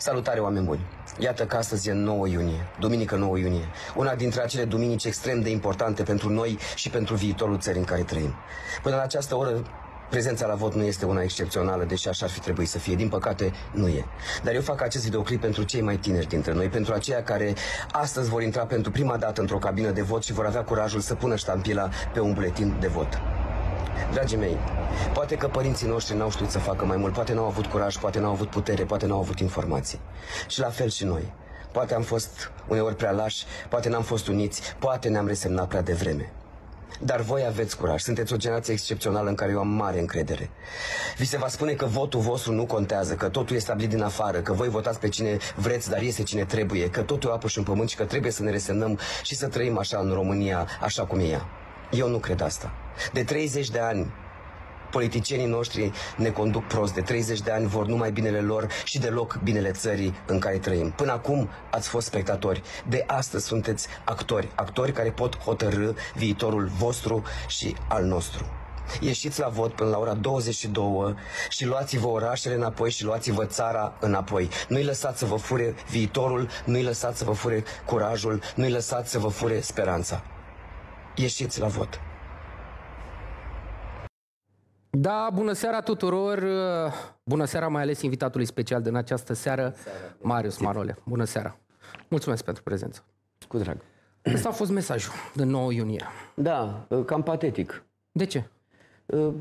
Salutare, oameni buni! Iată că astăzi e 9 iunie, duminică 9 iunie, una dintre acele duminici extrem de importante pentru noi și pentru viitorul țării în care trăim. Până la această oră, Prezența la vot nu este una excepțională, deși așa ar fi trebuit să fie. Din păcate, nu e. Dar eu fac acest videoclip pentru cei mai tineri dintre noi, pentru aceia care astăzi vor intra pentru prima dată într-o cabină de vot și vor avea curajul să pună ștampila pe un buletin de vot. Dragii mei, poate că părinții noștri n-au știut să facă mai mult, poate n-au avut curaj, poate n-au avut putere, poate n-au avut informații. Și la fel și noi. Poate am fost uneori prea lași, poate n-am fost uniți, poate ne-am resemnat prea devreme. Dar voi aveți curaj, sunteți o generație excepțională în care eu am mare încredere. Vi se va spune că votul vostru nu contează, că totul e stabilit din afară, că voi votați pe cine vreți, dar este cine trebuie, că totul e apă și în pământ și că trebuie să ne resemnăm și să trăim așa în România, așa cum e ea. Eu nu cred asta. De 30 de ani politicienii noștri ne conduc prost. De 30 de ani vor numai binele lor și deloc binele țării în care trăim. Până acum ați fost spectatori. De astăzi sunteți actori. Actori care pot hotărâ viitorul vostru și al nostru. Ieșiți la vot până la ora 22 și luați-vă orașele înapoi și luați-vă țara înapoi. Nu-i lăsați să vă fure viitorul, nu-i lăsați să vă fure curajul, nu-i lăsați să vă fure speranța ieșiți la vot. Da, bună seara tuturor! Bună seara mai ales invitatului special din această seară, seara. Marius Marole. Bună seara! Mulțumesc pentru prezență. Cu drag. Asta a fost mesajul de 9 iunie. Da, cam patetic. De ce? Ă,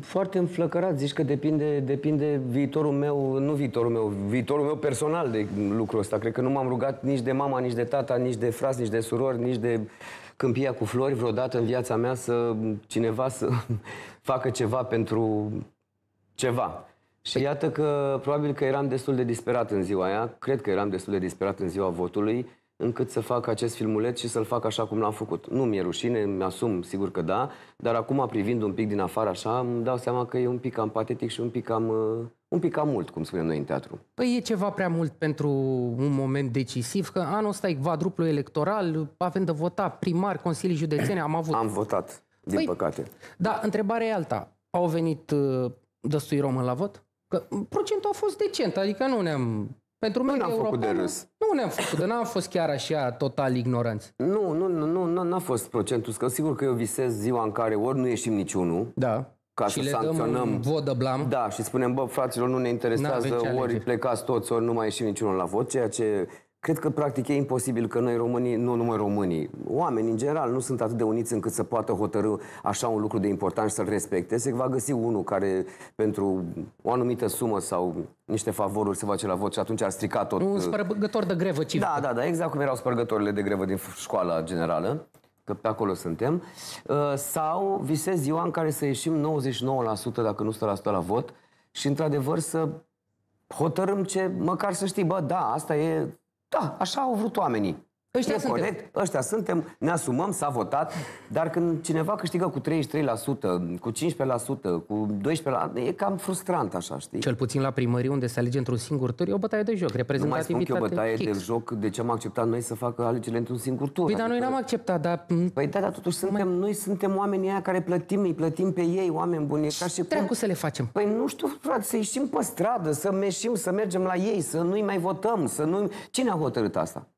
foarte înflăcărat, zici că depinde, depinde viitorul meu, nu viitorul meu, viitorul meu personal de lucrul ăsta. Cred că nu m-am rugat nici de mama, nici de tata, nici de frați, nici de surori, nici de câmpia cu flori vreodată în viața mea să cineva să facă ceva pentru ceva. Și păi- iată că probabil că eram destul de disperat în ziua aia, cred că eram destul de disperat în ziua votului, încât să fac acest filmuleț și să-l fac așa cum l-am făcut. Nu mi-e rușine, mi-asum, sigur că da, dar acum privind un pic din afară așa, îmi dau seama că e un pic cam patetic și un pic cam, uh, un pic cam mult, cum spunem noi în teatru. Păi e ceva prea mult pentru un moment decisiv, că anul ăsta e quadruplu electoral, avem de vota primar, consilii județene, am avut. Am votat, din păi, păcate. Da, întrebarea e alta. Au venit uh, dăstui român la vot? Că procentul a fost decent, adică nu ne-am pentru mine am făcut de râs. Nu ne-am făcut, dar n-am fost chiar așa total ignoranți. Nu, nu, nu, nu, n-a fost procentul. scăzut. sigur că eu visez ziua în care ori nu ieșim niciunul. Da ca și să le sancționăm. Dăm vodă blam. Da, și spunem, bă, fraților, nu ne interesează, ori plecați toți, ori nu mai ieșim niciunul la vot, ceea ce Cred că, practic, e imposibil că noi românii, nu numai românii, oamenii în general nu sunt atât de uniți încât să poată hotărâ așa un lucru de important și să-l respecte. Se va găsi unul care, pentru o anumită sumă sau niște favoruri, se face la vot și atunci ar strica tot. Un uh, spărgător de grevă, civil. Da, da, da, exact cum erau spărgătorile de grevă din școala generală că pe acolo suntem, uh, sau visez ziua în care să ieșim 99%, dacă nu 100% la vot, și într-adevăr să hotărâm ce, măcar să știi, bă, da, asta e da, așa au vrut oamenii. Ăștia e suntem. corect, ăștia suntem, ne asumăm, s-a votat, dar când cineva câștigă cu 33%, cu 15%, cu 12%, e cam frustrant așa, știi? Cel puțin la primărie, unde se alege într-un singur tur, e o bătaie de joc, reprezentativitate Nu mai spun că o bătaie kick. de joc, de ce am acceptat noi să facă alegerile într-un singur tur? Păi, adică... dar noi n-am acceptat, dar... Păi da, dar totuși suntem, noi suntem oamenii aia care plătim, îi plătim pe ei, oameni buni, ca și cum... să le facem? Păi nu știu, frate, să ieșim pe stradă, să meșim, să mergem la ei, să nu-i mai votăm, să nu Cine a hotărât asta?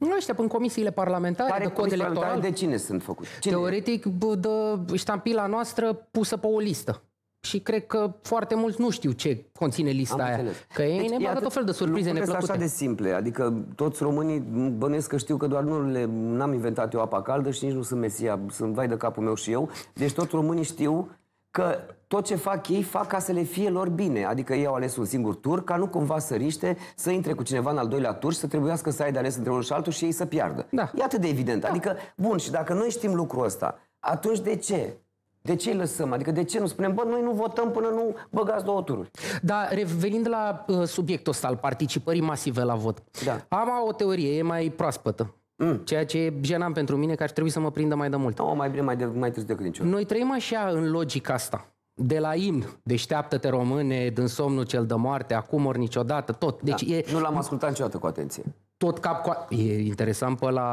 Nu ăștia, în comisiile parlamentare, Care de cod electoral. De cine sunt făcute. Cine? Teoretic, de ștampila noastră pusă pe o listă. Și cred că foarte mulți nu știu ce conține lista Am aia. Înțeles. Că ei deci, ne bagă tot fel de surprize neplăcute. așa de simple. Adică toți românii bănesc că știu că doar nu le, n-am inventat eu apa caldă și nici nu sunt mesia. Sunt vai de capul meu și eu. Deci toți românii știu că tot ce fac ei, fac ca să le fie lor bine. Adică ei au ales un singur tur, ca nu cumva să riște, să intre cu cineva în al doilea tur și să trebuiască să ai de ales între unul și altul și ei să piardă. Da. E atât de evident. Da. Adică, bun, și dacă noi știm lucrul ăsta, atunci de ce? De ce îi lăsăm? Adică de ce nu spunem, bă, noi nu votăm până nu băgați două tururi? Da, revenind la uh, subiectul ăsta al participării masive la vot. Da. Am o teorie, e mai proaspătă. Mm. Ceea ce e jenant pentru mine, că ar trebui să mă prindă mai de mult. O, no, mai bine, mai, de, mai târziu decât niciodată. Noi trăim așa în logica asta de la imn, deșteaptă-te române, din somnul cel de moarte, acum ori niciodată, tot. Da, deci da, e, nu l-am ascultat niciodată cu atenție. Tot cap cu... E interesant pe la...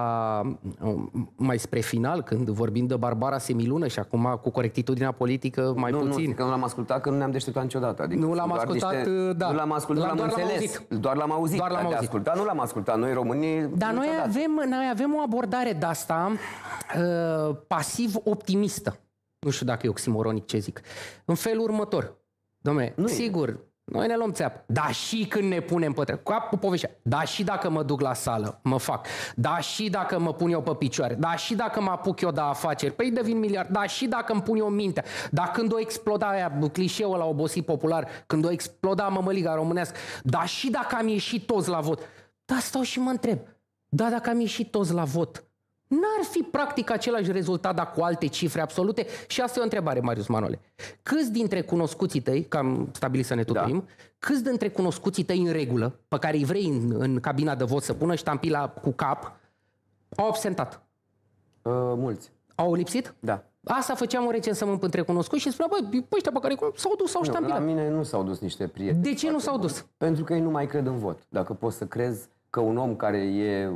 mai spre final, când vorbim de Barbara Semilună și acum cu corectitudinea politică mai nu, puțin. Nu, că nu l-am ascultat, că nu ne-am deșteptat niciodată. Adică nu l-am ascultat, niște... da. Nu l-am ascultat, l-am, doar l-am înțeles. L-am doar l-am auzit. Doar l-am auzit. Ascultat, nu l-am ascultat. Noi românii... Dar noi avem, noi avem o abordare de asta uh, pasiv-optimistă. Nu știu dacă e oximoronic ce zic. În felul următor. Dom'le, nu sigur, noi ne luăm țeapă. Da și când ne punem pe treabă. Cu povestea. Da și dacă mă duc la sală, mă fac. Da și dacă mă pun eu pe picioare. Da și dacă mă apuc eu de afaceri. Păi devin miliard. Da și dacă îmi pun eu mintea. Da când o exploda aia, clișeul la obosit popular, când o exploda mămăliga românească. Da și dacă am ieșit toți la vot. Da, stau și mă întreb. Da, dacă am ieșit toți la vot, N-ar fi practic același rezultat, dar cu alte cifre absolute? Și asta e o întrebare, Marius Manole. Câți dintre cunoscuții tăi, că am stabilit să ne da. tutuim, da. câți dintre cunoscuții tăi în regulă, pe care îi vrei în, în cabina de vot să pună ștampila cu cap, au absentat? Uh, mulți. Au lipsit? Da. Asta făceam un recensământ între cunoscuți și spunea, băi, pe ăștia pe care s-au dus, s-au ștampilat. La mine nu s-au dus niște prieteni. De ce nu s-au dus? Pentru că ei nu mai cred în vot. Dacă poți să crezi că un om care e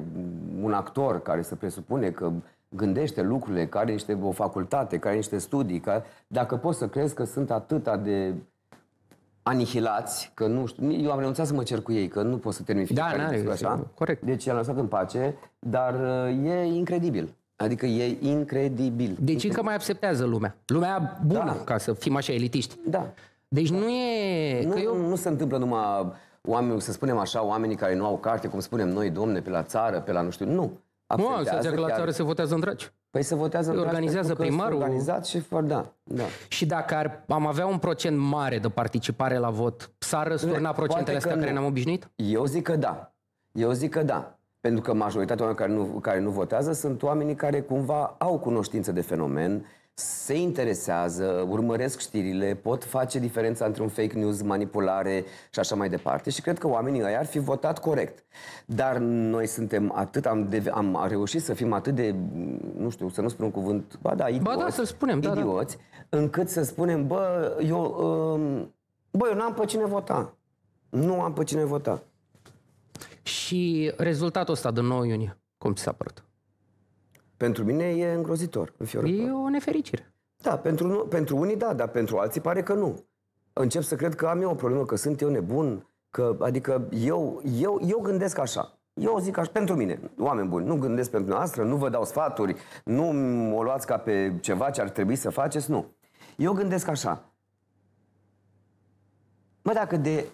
un actor, care se presupune că gândește lucrurile, care are niște o facultate, care are niște studii, care, dacă poți să crezi că sunt atâta de anihilați, că nu știu, eu am renunțat să mă cer cu ei, că nu pot să termin da, fiecare da, n-are, așa. Corect. Deci i-am lăsat în pace, dar uh, e incredibil. Adică e incredibil. Deci încă mai acceptează lumea. Lumea bună, da. ca să fim așa elitiști. Da. Deci nu e... Că nu, eu... nu se întâmplă numai oameni, să spunem așa, oamenii care nu au carte, cum spunem noi, domne, pe la țară, pe la nu știu, nu. Nu, no, să că la chiar... țară se votează în dragi. Păi se votează Organizează primarul. Organizat și fără, da, da. Și dacă ar, am avea un procent mare de participare la vot, s-ar răsturna procentele astea care ne-am obișnuit? Eu zic că da. Eu zic că da. Pentru că majoritatea oamenilor care nu, care nu votează sunt oamenii care cumva au cunoștință de fenomen, se interesează, urmăresc știrile, pot face diferența între un fake news, manipulare și așa mai departe. Și cred că oamenii ăia ar fi votat corect. Dar noi suntem atât, am, de, am reușit să fim atât de, nu știu, să nu spun un cuvânt, ba da, idioți, ba da, să spunem, idioți da, da. încât să spunem, bă, eu, um, bă, eu n-am pe cine vota. Nu am pe cine vota. Și rezultatul ăsta de 9 iunie, cum ți s-a părut? Pentru mine e îngrozitor, înfiorător. E o nefericire. Da, pentru, pentru unii da, dar pentru alții pare că nu. Încep să cred că am eu o problemă, că sunt eu nebun, că, adică eu, eu, eu gândesc așa. Eu zic așa, pentru mine, oameni buni, nu gândesc pentru noastră, nu vă dau sfaturi, nu o luați ca pe ceva ce ar trebui să faceți, nu. Eu gândesc așa. Mă, dacă de,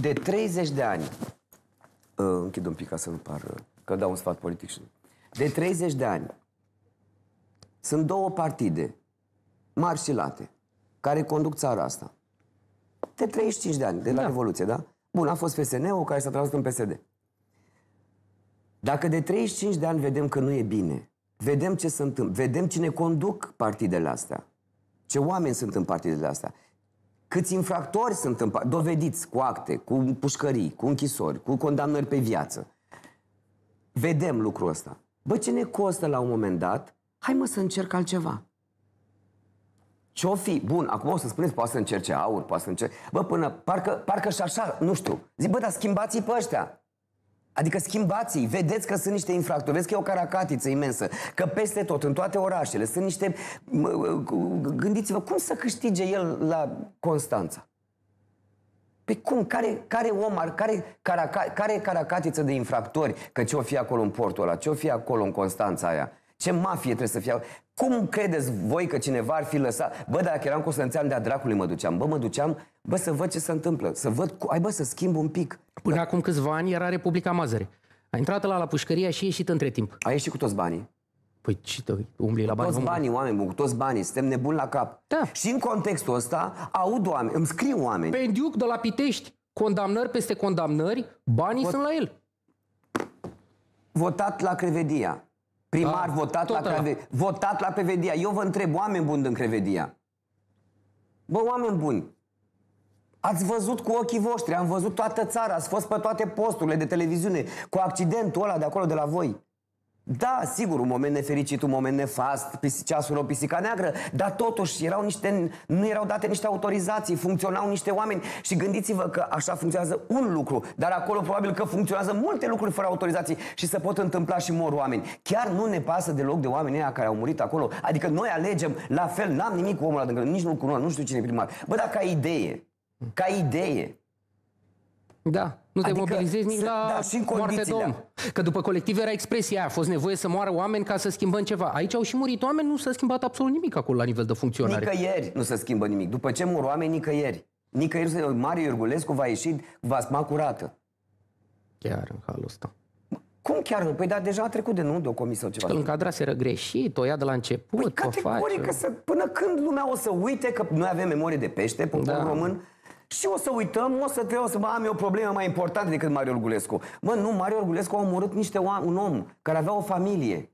de 30 de ani... Uh, închid un pic ca să nu par... că dau un sfat politic și de 30 de ani sunt două partide mari și late care conduc țara asta. De 35 de ani, de la da. Revoluție, da? Bun, a fost PSN-ul care s-a transformat în PSD. Dacă de 35 de ani vedem că nu e bine, vedem ce se întâmplă, vedem cine conduc partidele astea, ce oameni sunt în partidele astea, câți infractori sunt în partidele dovediți cu acte, cu pușcării, cu închisori, cu condamnări pe viață. Vedem lucrul ăsta bă, ce ne costă la un moment dat, hai mă să încerc altceva. Ce-o fi? Bun, acum o să spuneți, poate să încerce aur, poate să încerce... Bă, până, parcă, parcă și așa, nu știu. Zic, bă, dar schimbați-i pe ăștia. Adică schimbați-i, vedeți că sunt niște infractori, Vedeți că e o caracatiță imensă, că peste tot, în toate orașele, sunt niște... Gândiți-vă, cum să câștige el la Constanța? Pe cum? Care, care om ar, care, caraca, care caracatiță de infractori? Că ce-o fi acolo în portul ăla? Ce-o fi acolo în Constanța aia? Ce mafie trebuie să fie? Cum credeți voi că cineva ar fi lăsat? Bă, dacă eram Constanțean, de-a dracului mă duceam. Bă, mă duceam, bă, să văd ce se întâmplă. Să văd, cu... ai bă, să schimb un pic. Până da. acum câțiva ani era Republica Mazăre. A intrat la la pușcăria și a ieșit între timp. A ieșit cu toți banii. Păi ce te umbli la bani? Toți banii, oameni buni, toți banii, suntem nebuni la cap. Da. Și în contextul ăsta aud oameni, îmi scriu oameni. Pendiuc de la Pitești, condamnări peste condamnări, banii Vot... sunt la el. Votat la Crevedia. Primar da, votat, la Crevedia. votat la Crevedia. Eu vă întreb, oameni buni din Crevedia. Bă, oameni buni, Ați văzut cu ochii voștri, am văzut toată țara, ați fost pe toate posturile de televiziune, cu accidentul ăla de acolo de la voi. Da, sigur, un moment nefericit, un moment nefast, ceasul o pisica neagră, dar totuși erau niște, nu erau date niște autorizații, funcționau niște oameni și gândiți-vă că așa funcționează un lucru, dar acolo probabil că funcționează multe lucruri fără autorizații și se pot întâmpla și mor oameni. Chiar nu ne pasă deloc de oamenii aia care au murit acolo, adică noi alegem la fel, n-am nimic cu omul ăla adică nici nu-l cunosc, nu știu cine e primar. Bă, dar ca idee, ca idee, da, nu te adică mobilizezi nici se, la da, moarte de om. Că după colectiv era expresia aia, a fost nevoie să moară oameni ca să schimbăm ceva. Aici au și murit oameni, nu s-a schimbat absolut nimic acolo la nivel de funcționare. Nicăieri nu se schimbă nimic. După ce mor oameni, nicăieri. Nicăieri se... Mario Iorgulescu va ieși sma curată. Chiar în halul ăsta. Cum chiar nu? Păi da, deja a trecut de nu de o comisie sau ceva. Îl încadraseră greșit, o ia de la început, păi, o face. Să, până când lumea o să uite că noi avem memorie de pește, poporul da. român, și o să uităm, o să trebuie să mă am eu problemă mai importantă decât Mario Orgulescu. Mă, nu, Mario Orgulescu a omorât niște oameni, un om care avea o familie.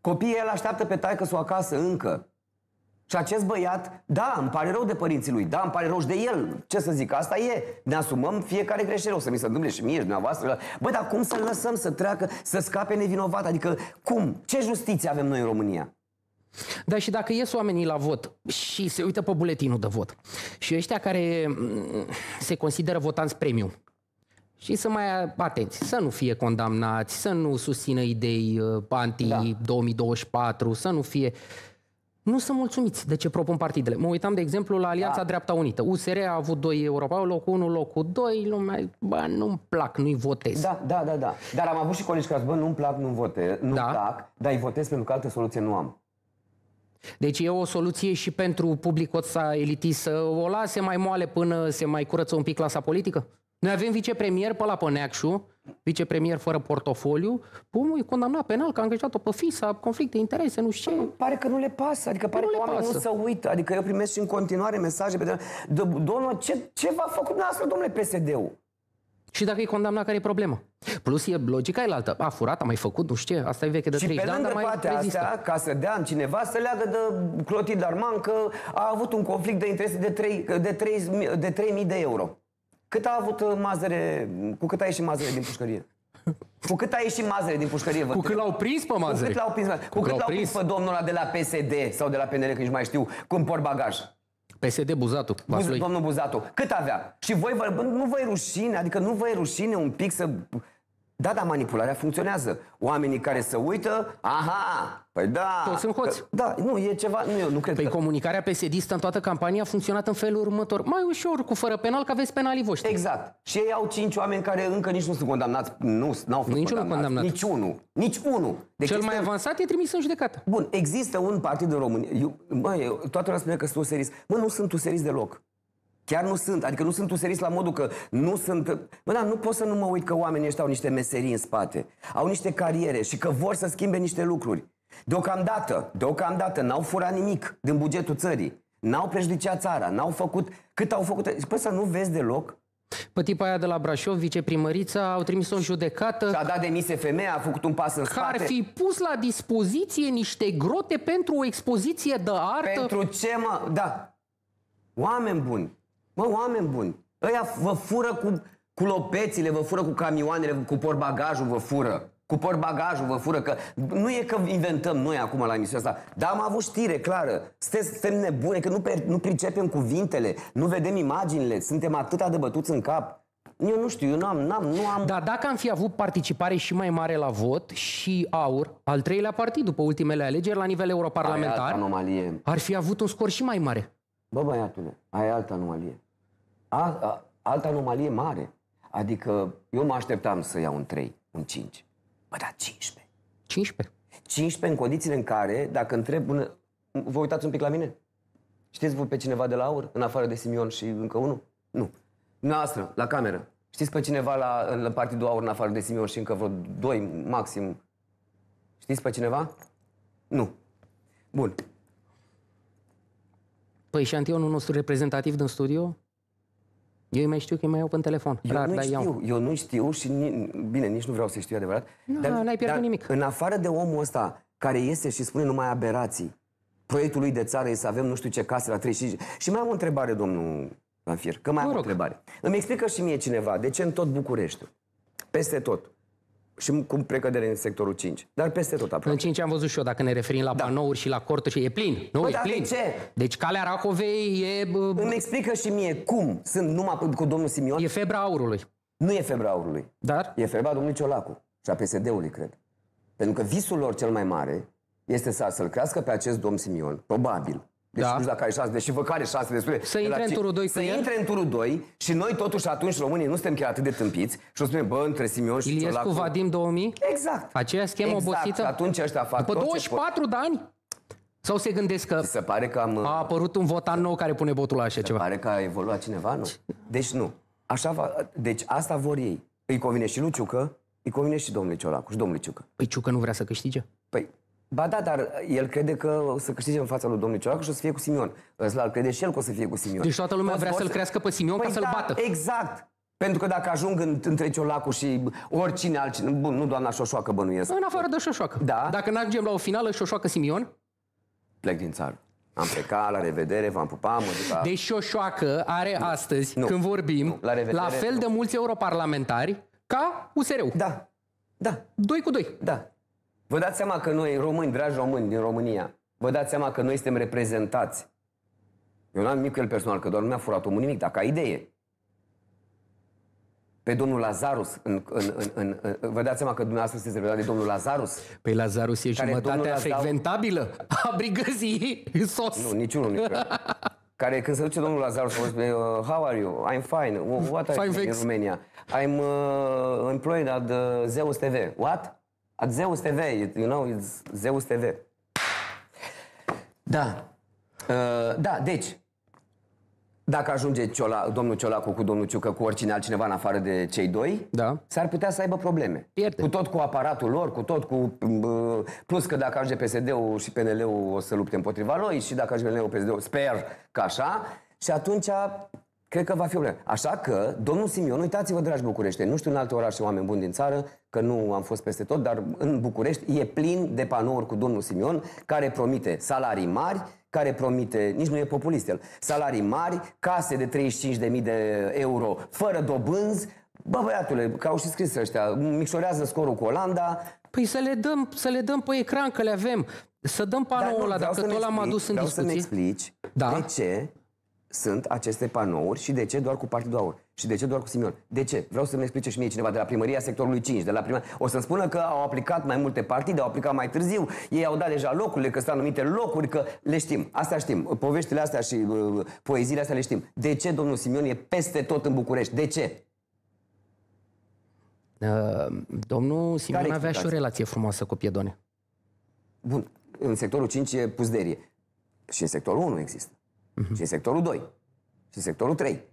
Copiii el așteaptă pe taică o acasă încă. Și acest băiat, da, îmi pare rău de părinții lui, da, îmi pare rău și de el. Ce să zic, asta e. Ne asumăm fiecare greșeală, o să mi se întâmple și mie și dumneavoastră. Bă, dar cum să-l lăsăm să treacă, să scape nevinovat? Adică, cum? Ce justiție avem noi în România? Dar și dacă ies oamenii la vot și se uită pe buletinul de vot și ăștia care mm, se consideră votanți premium, și să mai atenți, să nu fie condamnați, să nu susțină idei uh, anti-2024, da. să nu fie... Nu sunt mulțumiți de ce propun partidele. Mă uitam, de exemplu, la Alianța da. Dreapta Unită. USR a avut doi europeni, locul 1, locul 2, lumea, bă, nu-mi plac, nu-i votez. Da, da, da, da. Dar am avut și colegi care zic, bă, nu-mi plac, nu-mi votez, nu-mi da. plac, dar îi votez pentru că altă soluție nu am. Deci e o soluție și pentru publicul ăsta elitist să o lase mai moale până se mai curăță un pic clasa politică? Noi avem vicepremier pe la Păneacșu, vicepremier fără portofoliu, pum, e condamnat penal că a angajat-o pe FISA, conflict de interese, nu știu Pare că nu le pasă, adică pare nu că oamenii pasă. nu se uită, adică eu primesc și în continuare mesaje pe de, domnul, ce, ce v-a făcut dumneavoastră, domnule, PSD-ul? Și dacă e condamnat, care e problema? Plus e logica e altă. A furat, a mai făcut, nu știu ce, asta e veche de trei. 30 de ani, dar mai toate Astea, ca să dea cineva, să leagă de Clotilde Arman că a avut un conflict de interese de, 3, de, 3, de 3.000 de euro. Cât a avut uh, mazăre, cu cât a ieșit mazăre din pușcărie? Cu cât a ieșit mazăre din pușcărie, vă Cu cât l-au prins pe mazăre. Cu cât l-au prins, cu cât l-au prins. prins pe domnul ăla de la PSD sau de la PNL, că nici mai știu, Cum por bagaj. PSD Buzatu. Buz, domnul Buzatu, cât avea? Și voi, vă, nu vă e rușine, adică nu vă e rușine un pic să da, dar manipularea funcționează. Oamenii care se uită, aha, păi da. Toți sunt hoți. da, nu, e ceva, nu, eu nu cred Păi că... comunicarea psd în toată campania a funcționat în felul următor. Mai ușor, cu fără penal, că aveți penalii voștri. Exact. Și ei au cinci oameni care încă nici nu sunt condamnați. Nu, n-au fost Niciunul condamnați. condamnat. Niciunul. Nici unul. Deci Cel mai avansat e trimis în judecată. Bun, există un partid în România. Eu, mă, eu, toată lumea spune că sunt useris. Mă, nu sunt useris deloc. Chiar nu sunt. Adică nu sunt userist la modul că nu sunt... Bă, da, nu pot să nu mă uit că oamenii ăștia au niște meserii în spate. Au niște cariere și că vor să schimbe niște lucruri. Deocamdată, deocamdată, n-au furat nimic din bugetul țării. N-au prejudiciat țara, n-au făcut... Cât au făcut... Păi să nu vezi deloc pe tipa aia de la Brașov, viceprimărița, au trimis-o în judecată. Și a dat demisie femeia, a făcut un pas în spate. ar fi pus la dispoziție niște grote pentru o expoziție de artă. Pentru ce, mă? Da. Oameni buni, Mă, oameni buni, ăia vă fură cu, cu lopețile, vă fură cu camioanele, cu porbagajul vă fură. Cu porbagajul vă fură, că nu e că inventăm noi acum la emisiunea asta, dar am avut știre clară. Suntem nebune, că nu, nu pricepem cuvintele, nu vedem imaginile, suntem atât de bătuți în cap. Eu nu știu, eu nu am, n-am, nu am... Dar dacă am fi avut participare și mai mare la vot și AUR, al treilea partid după ultimele alegeri la nivel europarlamentar, ar fi avut un scor și mai mare. Bă, băiatule, ai altă anomalie a, a, altă anomalie mare. Adică eu mă așteptam să iau un 3, un 5. Bă, dar 15. 15? 15 în condițiile în care, dacă întreb, bună, vă uitați un pic la mine? Știți vă pe cineva de la aur, în afară de Simion și încă unul? Nu. Noastră, la cameră. Știți pe cineva la, la Partidul Aur, în afară de Simion și încă vreo doi, maxim? Știți pe cineva? Nu. Bun. Păi șantionul nostru reprezentativ din studio? Eu mai știu că îi mai iau pe telefon. Eu rar, nu știu, iau. eu nu știu și, ni, bine, nici nu vreau să știu adevărat. Nu, dar, n-ai pierdut dar, nimic. În afară de omul ăsta care iese și spune numai aberații, proiectul lui de țară e să avem nu știu ce case la 35... Și mai am o întrebare, domnul Lanfir, că mai am o întrebare. Îmi explică și mie cineva, de ce în tot Bucureștiul, peste tot, și cum precădere în sectorul 5. Dar peste tot aproape. În 5 am văzut și eu, dacă ne referim la da. panouri și la corturi, și e plin. Nu, Bă, e da, plin. De ce? Deci calea Racovei e... Îmi explică și mie cum sunt numai cu domnul Simion. E febra aurului. Nu e febra aurului. Dar? E febra domnului Ciolacu și a PSD-ului, cred. Pentru că visul lor cel mai mare este să, să-l crească pe acest domn Simion, probabil, deci da. dacă ai șase, deși vă care de despre... Să intre în turul 2 Să intre în turul 2 și noi totuși atunci românii nu suntem chiar atât de tâmpiți și o spunem, bă, între Simion și Iliescu, Ciolacu... Vadim 2000? Exact. Aceea schemă exact. obosită? Și atunci ăștia fac După 24 de ani? Sau se gândesc că se pare că am, a apărut un votan nou care pune botul la așa se ceva? pare că a evoluat cineva, nu? Deci nu. Așa va, deci asta vor ei. Îi convine și Luciucă, îi convine și Domnul Ciolacu și Domnul Ciucă. Păi Ciucă nu vrea să câștige? Păi Ba da, dar el crede că o să câștige în fața lui Domnul Ciolacu și o să fie cu Simion. Ăla crede și el că o să fie cu Simion. Deci toată lumea vrea să-l crească pe Simion păi ca să-l da, bată. Exact. Pentru că dacă ajung între Ciolacu și oricine altcine, bun, nu doamna Șoșoacă bănuiesc. În afară de Șoșoacă. Da. Dacă nu ajungem la o finală, Șoșoacă Simion? Plec din țară. Am plecat, la revedere, v-am pupat, mă duc la... Deci Șoșoacă are nu. astăzi, nu. când vorbim, nu. La, revedere, la fel nu. de mulți europarlamentari ca USR-ul. Da. Da. Doi cu doi. Da. Vă dați seama că noi, români, dragi români din România, vă dați seama că noi suntem reprezentați. Eu nu am nimic cu el personal, că doar nu mi-a furat omul nimic, dar ca idee. Pe domnul Lazarus, în, în, în, în, în, vă dați seama că dumneavoastră sunteți reprezentat de domnul Lazarus? Pe păi Lazarus e jumătatea frecventabilă a brigăzii sos. Nu, niciunul nu Care când se duce domnul Lazarus vă spune, uh, how are you? I'm fine. What are fine you in Romania? I'm uh, employed at uh, Zeus TV. What? at Zeus TV, you know, it's Zeus TV. Da. Uh, da, deci, dacă ajunge Ciola, domnul Ciolacu cu domnul Ciucă, cu oricine altcineva în afară de cei doi, da. s-ar putea să aibă probleme. Pierde. Cu tot cu aparatul lor, cu tot cu... Uh, plus că dacă ajunge PSD-ul și PNL-ul o să lupte împotriva lui și dacă ajunge PNL-ul PSD-ul, sper că așa, și atunci Cred că va fi o problemă. Așa că, domnul Simion, uitați-vă, dragi București, nu știu în alte orașe oameni buni din țară, că nu am fost peste tot, dar în București e plin de panouri cu domnul Simion, care promite salarii mari, care promite, nici nu e populist el, salarii mari, case de 35.000 de euro fără dobânzi, Bă, băiatule, că au și scris ăștia, micșorează scorul cu Olanda. Păi să le dăm, să le dăm pe ecran, că le avem. Să dăm panoul ăla, dacă tot l-am adus în discuție. Vreau să-mi explici da. de ce sunt aceste panouri și de ce doar cu Partidul Aur? Și de ce doar cu Simion? De ce? Vreau să-mi explice și mie cineva de la primăria sectorului 5, de la prima. O să-mi spună că au aplicat mai multe partide, au aplicat mai târziu, ei au dat deja locurile, că sunt anumite locuri, că le știm. Asta știm. Poveștile astea și uh, poeziile astea le știm. De ce domnul Simion e peste tot în București? De ce? Uh, domnul Simion Care avea și o relație frumoasă cu Piedone. Bun. În sectorul 5 e puzderie. Și în sectorul 1 există uh-huh. și sectorul 2, și sectorul 3.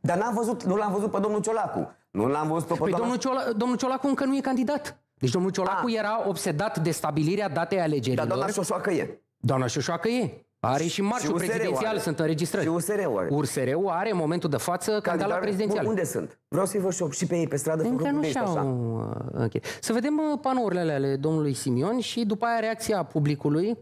Dar n-am văzut, nu l-am văzut pe domnul Ciolacu. Nu l-am văzut pe, păi doamna... domnul, Ciola, domnul Ciolacu încă nu e candidat. Deci domnul Ciolacu A. era obsedat de stabilirea datei alegerilor. Dar doamna Șoșoacă e. Doamna Șoșoacă e. Are și marșul și prezidențial, sunt înregistrări. Și USR-ul are. USR-ul are în momentul de față candidat prezidențial. Unde sunt? Vreau să-i văd și pe ei pe stradă. Încă nu și-au uh, Să vedem uh, panourile ale domnului Simion și după aia reacția publicului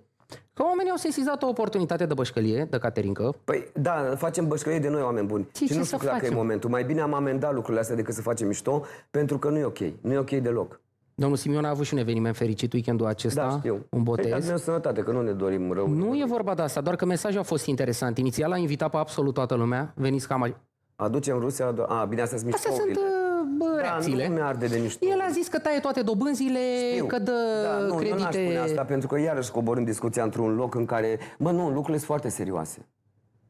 Că oamenii au sesizat o oportunitate de bășcălie, de caterincă. Păi da, facem bășcălie de noi, oameni buni. Ce, și ce nu știu clar facem? e momentul. Mai bine am amendat lucrurile astea decât să facem mișto, pentru că nu e ok. Nu e ok deloc. Domnul Simion a avut și un eveniment fericit weekendul acesta, da, știu. un botez. Păi, dar sănătate, că nu ne dorim rău. Nu e vorba de asta, doar că mesajul a fost interesant. Inițial a invitat pe absolut toată lumea, veniți cam Aducem Rusia A, bine, astea sunt mișcourile. Astea sunt uh, bă, da, reacțiile. Nu arde de niște El a zis că taie toate dobânzile, Știu. că dă da, nu, credite. Nu, aș spune asta, pentru că iarăși coborâm discuția într-un loc în care, bă, nu, lucrurile sunt foarte serioase.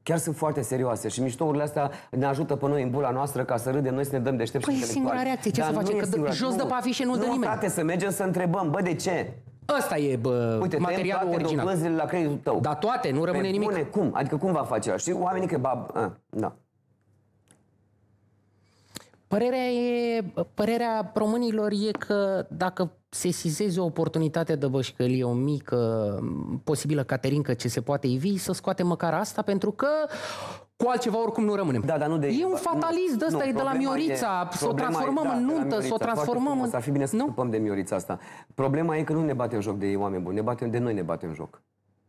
Chiar sunt foarte serioase și miștourile astea ne ajută pe noi în bula noastră ca să râdem, noi să ne dăm deștept păi și singura reacție, ce Dar să facem? Că singura, jos nu, de pe afișe, nu nu, dă nimeni. frate, să mergem să întrebăm, bă, de ce? Asta e bă, Uite, materialul toate original. Uite, la creditul tău. Dar toate, nu rămâne Pe păi nimic. Bune, cum? Adică cum va face așa? Știi, oamenii că... Bab... da. Părerea, e, părerea românilor e că dacă sizeze o oportunitate de bășcălie, o mică, posibilă caterincă ce se poate ivi, să scoate măcar asta, pentru că cu altceva oricum nu rămânem. Da, dar nu de... E un fatalist de ăsta, e de la Miorița, să o transformăm e, da, da în nuntă, să o transformăm în... Ar fi bine să nu? scăpăm de Miorița asta. Problema e că nu ne batem joc de ei, oameni buni, ne batem, de noi ne batem joc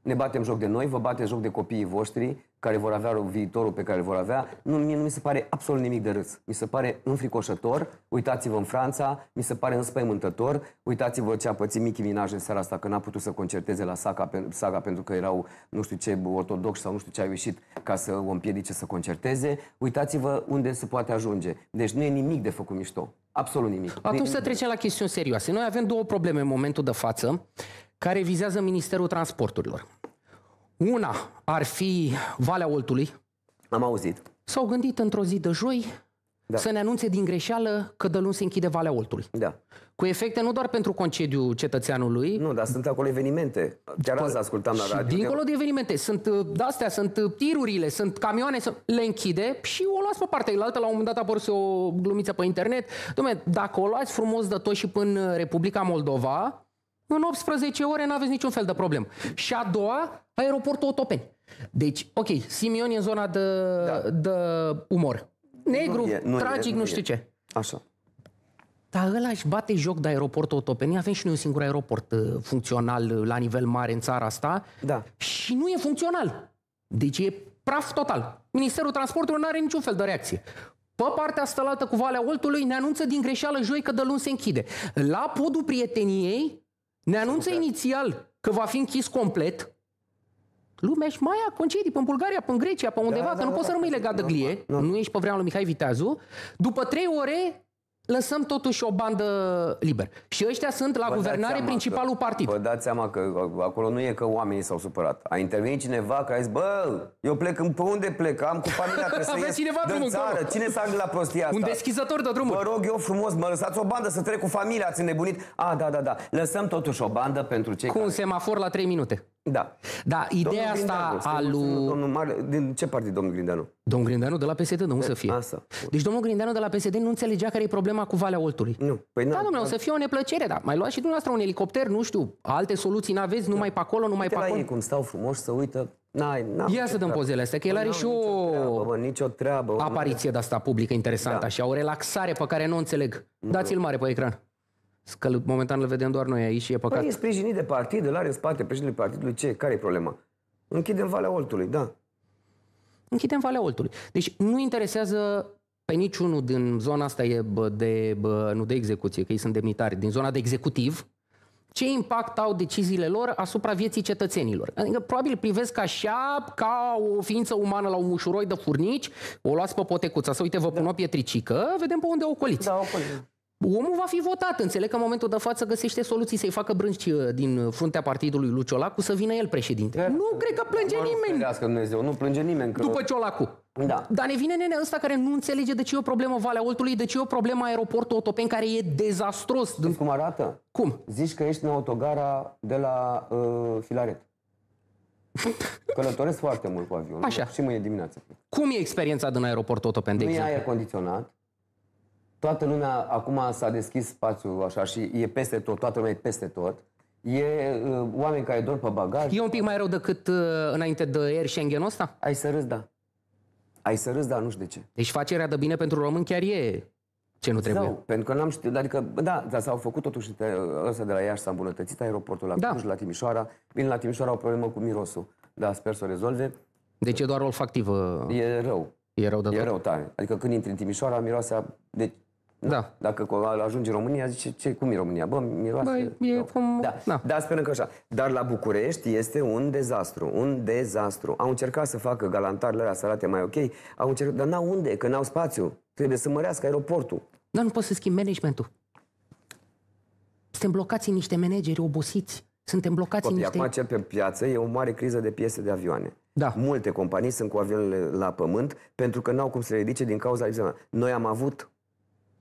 ne batem joc de noi, vă bate joc de copiii voștri care vor avea viitorul pe care vor avea. Nu, mie nu mi se pare absolut nimic de râs. Mi se pare înfricoșător, uitați-vă în Franța, mi se pare înspăimântător, uitați-vă ce a pățit Michi Minaj în seara asta, că n-a putut să concerteze la saga, saga pentru că erau nu știu ce ortodox sau nu știu ce a ieșit ca să o împiedice să concerteze. Uitați-vă unde se poate ajunge. Deci nu e nimic de făcut mișto. Absolut nimic. Atunci să trecem la chestiuni serioase. Noi avem două probleme în momentul de față care vizează Ministerul Transporturilor. Una ar fi Valea Oltului. Am auzit. S-au gândit într-o zi de joi da. să ne anunțe din greșeală că de luni se închide Valea Oltului. Da. Cu efecte nu doar pentru concediu cetățeanului. Nu, dar sunt acolo evenimente. Chiar azi ascultam la radio. Dincolo de evenimente. Sunt uh, de astea, sunt uh, tirurile, sunt camioane, sunt, le închide și o luați pe partea altă. La un moment dat a apărut o glumiță pe internet. Dom'le, dacă o luați frumos de tot și până Republica Moldova, în 18 ore n-aveți niciun fel de problemă. Și a doua, aeroportul Otopeni. Deci, ok, Simion e în zona de, da. de umor. Negru, nu e, nu tragic, e, nu, nu știu e. ce. Așa. Dar ăla își bate joc de aeroportul Otopeni. Avem și noi un singur aeroport uh, funcțional uh, la nivel mare în țara asta. Da. Și nu e funcțional. Deci e praf total. Ministerul Transportului nu are niciun fel de reacție. Pe partea asta, cu Valea Oltului ne anunță din greșeală joi că de luni se închide. La podul prieteniei ne anunță inițial că va fi închis complet. Lumea și mai a concedii pe Bulgaria, pe Grecia, pe undeva, da, că da, nu da, poți da, să rămâi da, legat da, de glie. Da, da. Nu ești pe vremea lui Mihai Viteazu. După trei ore lăsăm totuși o bandă liberă. Și ăștia sunt la vă guvernare principalul că, partid. Vă dați seama că acolo nu e că oamenii s-au supărat. A intervenit cineva care a zis, bă, eu plec, pe unde plec? Am cu familia, trebuie să ies cineva din țară. Acolo. Cine s-a la prostia asta? Un deschizător de drumuri. Vă rog eu frumos, mă lăsați o bandă să trec cu familia, ați înnebunit. A, da, da, da. Lăsăm totuși o bandă pentru cei Cu care... un semafor la 3 minute. Da. Da, ideea domnul asta a lui... Domnul Mare... Din ce partid domnul Grindeanu? Domnul Grindeanu de la PSD, de să fie? Asta. Deci domnul Grindeanu de la PSD nu înțelegea care e problema cu Valea Oltului. Nu. Păi da, domnule, o să fie o neplăcere, da. Mai luați și dumneavoastră un elicopter, nu știu, alte soluții n-aveți, numai da. pe acolo, numai pe acolo. cum stau frumos să uită. N-ai, n-am Ia să dăm treabă. pozele astea, că el păi are și o treabă, bă, nicio treabă, bă, apariție de asta publică interesantă, da. și o relaxare pe care nu o înțeleg. Dați-l mare pe ecran. Că momentan îl vedem doar noi aici și e păcat. Păi e sprijinit de partid, îl are în spate președintele partidului. Ce? Care e problema? Închidem Valea Oltului, da. Închidem Valea Oltului. Deci nu interesează pe niciunul din zona asta e de, nu de execuție, că ei sunt demnitari, din zona de executiv, ce impact au deciziile lor asupra vieții cetățenilor. Adică probabil privesc așa ca o ființă umană la un mușuroi de furnici, o luați pe potecuța, să uite, vă pun da. o pietricică, vedem pe unde o coliți. Da, o omul va fi votat. Înțeleg că în momentul de față găsește soluții să-i facă brânci uh, din uh, fruntea partidului lui Ciolacu să vină el președinte. Că, nu cred că plânge nimeni. Dumnezeu, nu plânge nimeni. Că... După Ciolacu. Da. Dar ne vine nenea ăsta care nu înțelege de ce e o problemă Valea Oltului, de ce e o problemă aeroportul Otopen, care e dezastros. Știți din... cum arată? Cum? Zici că ești în autogara de la uh, Filaret. Călătoresc foarte mult cu avionul. Așa. Și mâine dimineață. Cum e experiența din aeroportul Otopen, de Nu exemplu? e aer condiționat toată lumea acum s-a deschis spațiul așa și e peste tot, toată lumea e peste tot. E uh, oameni care dorm pe bagaj. E un pic mai rău decât uh, înainte de Air Schengen ăsta? Ai să râzi, da. Ai să râzi, da, nu știu de ce. Deci facerea de bine pentru român chiar e ce nu trebuie. Sau, pentru că n-am știut, adică, da, dar s-au făcut totuși, uh, ăsta de la Iași s-a îmbunătățit aeroportul la da. Cluj, la Timișoara. Bine, la Timișoara au problemă cu mirosul, dar sper să o rezolve. Deci e doar olfactivă. E rău. E rău de tot. E rău tare. Adică când intri în Timișoara, miroase deci da. Dacă ajunge în România, zice, ce, cum e România? Bă, miroase. Bă, e da. cum... Da. da. da, sperăm că așa. Dar la București este un dezastru. Un dezastru. Au încercat să facă galantarele la să arate mai ok, au încercat, dar n-au unde, că n-au spațiu. Trebuie să mărească aeroportul. Dar nu poți să schimbi managementul. Suntem blocați în niște manageri obosiți. Suntem blocați Copii, în niște... Acum cel pe piață e o mare criză de piese de avioane. Da. Multe companii sunt cu avioanele la pământ pentru că n-au cum să le ridice din cauza Noi am avut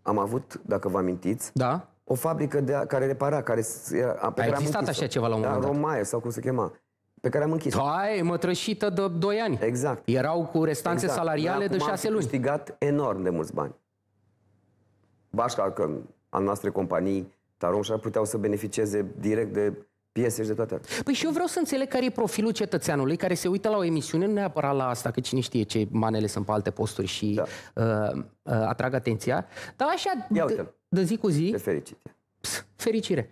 am avut, dacă vă amintiți, da? o fabrică de a, care repara, care era, pe A care existat așa ceva la un moment da, dat. Romaia, sau cum se chema pe care am închis. Da, mătrășită de 2 ani. Exact. Erau cu restanțe exact. salariale de 6 luni. câștigat enorm de mulți bani. Bașca, că al noastre companii, Tarom, puteau să beneficieze direct de piese și de toate. Păi și eu vreau să înțeleg care e profilul cetățeanului care se uită la o emisiune, nu neapărat la asta, că cine știe ce manele sunt pe alte posturi și da. uh, uh, atrag atenția, dar așa, de, de zi cu zi... De fericire. Pst, fericire.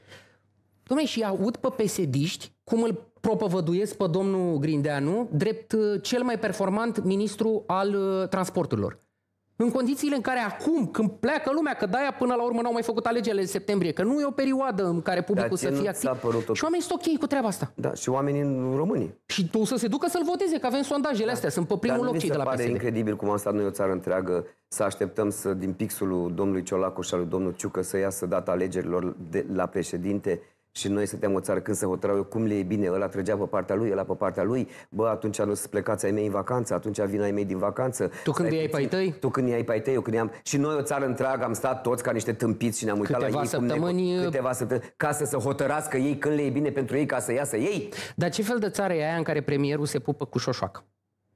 Dom'le, și aud pe pesediști cum îl propovăduiesc pe domnul Grindeanu drept uh, cel mai performant ministru al uh, transporturilor. În condițiile în care acum, când pleacă lumea, că de-aia până la urmă n-au mai făcut alegerile în septembrie, că nu e o perioadă în care publicul da, să fie activ. Părut și oamenii sunt ok cu treaba asta. Da, și oamenii în România. Și tu să se ducă să-l voteze, că avem sondajele da. astea, sunt pe primul Dar loc cei de la PSD. incredibil cum am stat noi o țară întreagă să așteptăm să, din pixul domnului Ciolacu și al lui domnul Ciucă să iasă data alegerilor de la președinte și noi suntem o țară când se hotărau eu cum le e bine, ăla trăgea pe partea lui, ăla pe partea lui, bă, atunci nu se plecați ai mei în vacanță, atunci vin ai mei din vacanță. Tu când ai pe păi tăi? Tu când ai pe păi tăi, eu când am Și noi o țară întreagă am stat toți ca niște tâmpiți și ne-am uitat câteva la ei săptămâni... cum ne... Uh, câteva săptămâni, ca să se hotărască ei când le e bine pentru ei, ca să iasă ei. Dar ce fel de țară e aia în care premierul se pupă cu șoșoacă?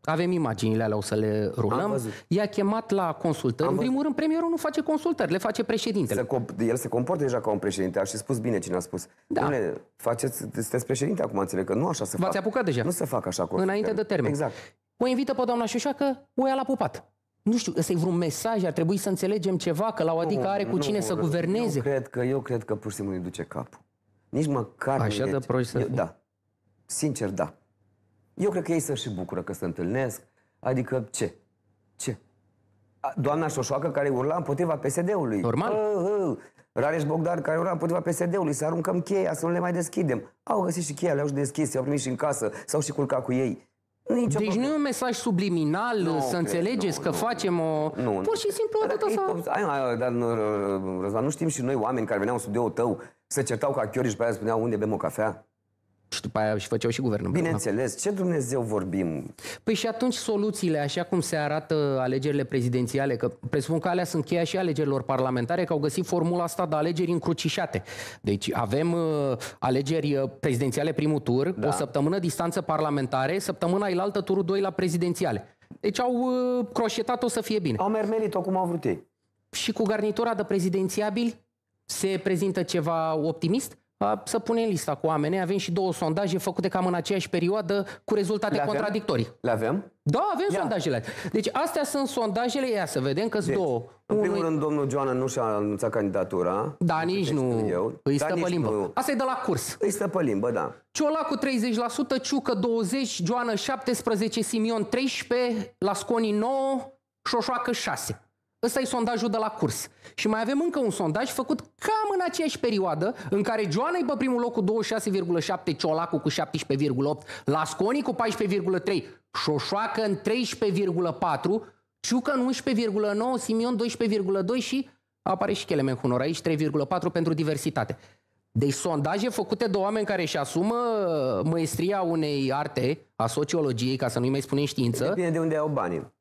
Avem imaginile alea, o să le rulăm. I-a chemat la consultări. Am în primul rând, premierul nu face consultări, le face președintele. Se el se comportă deja ca un președinte. Aș fi spus bine cine a spus. Da. Dom'le, faceți, sunteți președinte acum, înțeleg că nu așa se V-ați apucat deja. Nu se fac așa cu Înainte de termen. Exact. O invită pe doamna că o ia la pupat. Nu știu, ăsta e vreun mesaj, ar trebui să înțelegem ceva, că la o adică are cu nu, cine nu, să guverneze. Eu cred că, eu cred că pur și simplu îi duce capul. Nici măcar... Așa de proști să eu, Da. Sincer, da. Eu cred că ei se și bucură că se întâlnesc. Adică ce? Ce? Doamna Șoșoacă care urla împotriva PSD-ului. Normal. Uh, uh. Rareș Bogdan care urla împotriva PSD-ului, să aruncăm cheia, să nu le mai deschidem. Au găsit și cheia, le-au și deschis, i-au primit și în casă, s-au și culcat cu ei. Nicio deci problemă. nu e un mesaj subliminal nu, să înțelegeți nu, că nu, facem o... Nu, nu. Pur și simplu o dată sau... Ai, dar, Răzvan, nu știm și noi oameni care veneau în studioul tău, se certau ca Chiori și pe aia spuneau unde bem o cafea? Și după aia și făceau și guvernul. Bineînțeles, ce Dumnezeu vorbim? Păi și atunci soluțiile, așa cum se arată alegerile prezidențiale, că presupun că alea sunt cheia și alegerilor parlamentare, că au găsit formula asta de alegeri încrucișate. Deci avem uh, alegeri uh, prezidențiale primul tur, da. o săptămână distanță parlamentare, săptămâna ilaltă turul 2 la prezidențiale. Deci au uh, croșetat-o să fie bine. Au mermelit-o cum au vrut ei. Și cu garnitura de prezidențiabili se prezintă ceva optimist? să punem lista cu oameni. Avem și două sondaje făcute cam în aceeași perioadă cu rezultate le contradictorii. Le avem? Da, avem Ia. sondajele. Deci astea sunt sondajele, ia să vedem că sunt deci, două. În primul Unui... rând, domnul Joana nu și-a anunțat candidatura. Da, nici nu. Eu. Îi da, pe limbă. Nu. Asta e de la curs. Îi stă pe limbă, da. cu 30%, Ciucă 20%, Joana 17%, Simion 13%, Lasconi 9%, Șoșoacă 6%. Ăsta e sondajul de la curs. Și mai avem încă un sondaj făcut cam în aceeași perioadă, în care Joana e pe primul loc cu 26,7, Ciolacu cu 17,8, Lasconi cu 14,3, Șoșoacă în 13,4, Ciucă în 11,9, Simion 12,2 și apare și Chelemen Hunor aici, 3,4 pentru diversitate. Deci sondaje făcute de oameni care își asumă uh, măestria unei arte, a sociologiei, ca să nu-i mai spunem știință. Depinde de unde au banii.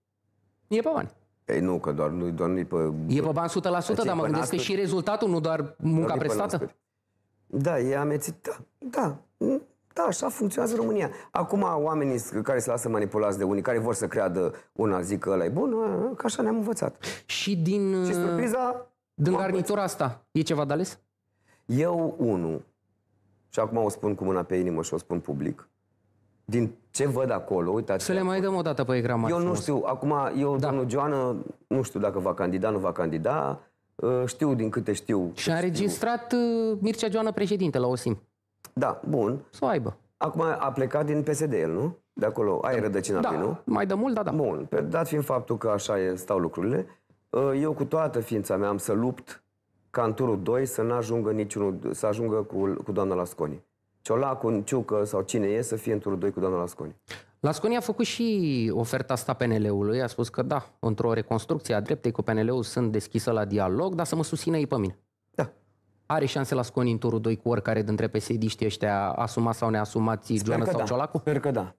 E pe bani. Ei, nu, că doar nu, doar nu pe... E pe bani 100%, deci dar mă gândesc că și rezultatul, nu doar munca prestată. Da, e amețit. Da, da. Da, așa funcționează România. Acum oamenii care se lasă manipulați de unii, care vor să creadă una zic că ăla e bun, că așa ne-am învățat. Și din... Și uh, surpriza... Din garnitura asta, e ceva de ales? Eu, unul, și acum o spun cu mâna pe inimă și o spun public, din ce văd acolo, uitați... Să le mai dăm o dată pe ecran Eu nu știu, acum, eu, da. domnul Joana, nu știu dacă va candida, nu va candida, ă, știu din câte știu... Și a înregistrat ă, Mircea Joana președinte la OSIM. Da, bun. Să o aibă. Acum a plecat din PSD el, nu? De acolo, ai da. rădăcina da. nu? mai de mult, da, da. Bun, pe, dat fiind faptul că așa e, stau lucrurile, ă, eu cu toată ființa mea am să lupt ca în turul 2 să, ajungă niciunul, să ajungă cu, cu doamna Lasconi. Ciolacu, Ciucă sau cine e să fie în turul doi cu doamna Lasconi. Lasconi a făcut și oferta asta PNL-ului, a spus că da, într-o reconstrucție a dreptei cu PNL-ul sunt deschisă la dialog, dar să mă susțină ei pe mine. Da. Are șanse Lasconi în turul 2 cu oricare dintre psd ăștia asumați sau neasumați, Joana sau da. Ciolacu? Sper că da.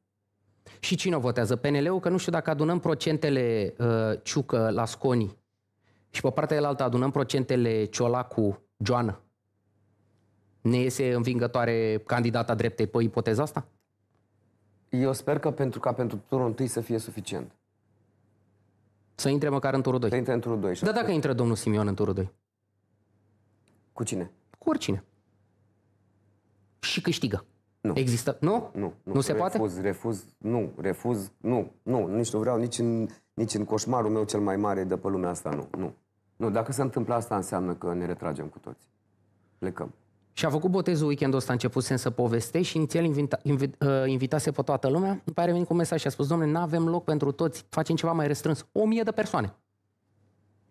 Și cine o votează? PNL-ul? Că nu știu dacă adunăm procentele uh, Ciucă, Lasconi și pe partea de altă adunăm procentele Ciolacu, Joana ne iese învingătoare candidata dreptei pe ipoteza asta? Eu sper că pentru ca pentru turul întâi să fie suficient. Să intre măcar în turul 2. Să intre în turul 2. Dar dacă intră domnul Simion în turul 2? Cu cine? Cu oricine. Și câștigă. Nu. Există? Nu? Nu. Nu, nu se refuz, poate? Refuz, refuz, nu, refuz, nu, nu, nici nu vreau, nici în, nici în coșmarul meu cel mai mare de pe lumea asta, nu, nu. Nu, dacă se întâmplă asta, înseamnă că ne retragem cu toți. Plecăm. Și a făcut botezul weekendul ăsta, a început să povestești și inițial invita, invita, uh, invitase pe toată lumea. După aia a venit cu un mesaj și a spus, domnule, nu avem loc pentru toți, facem ceva mai restrâns. O mie de persoane.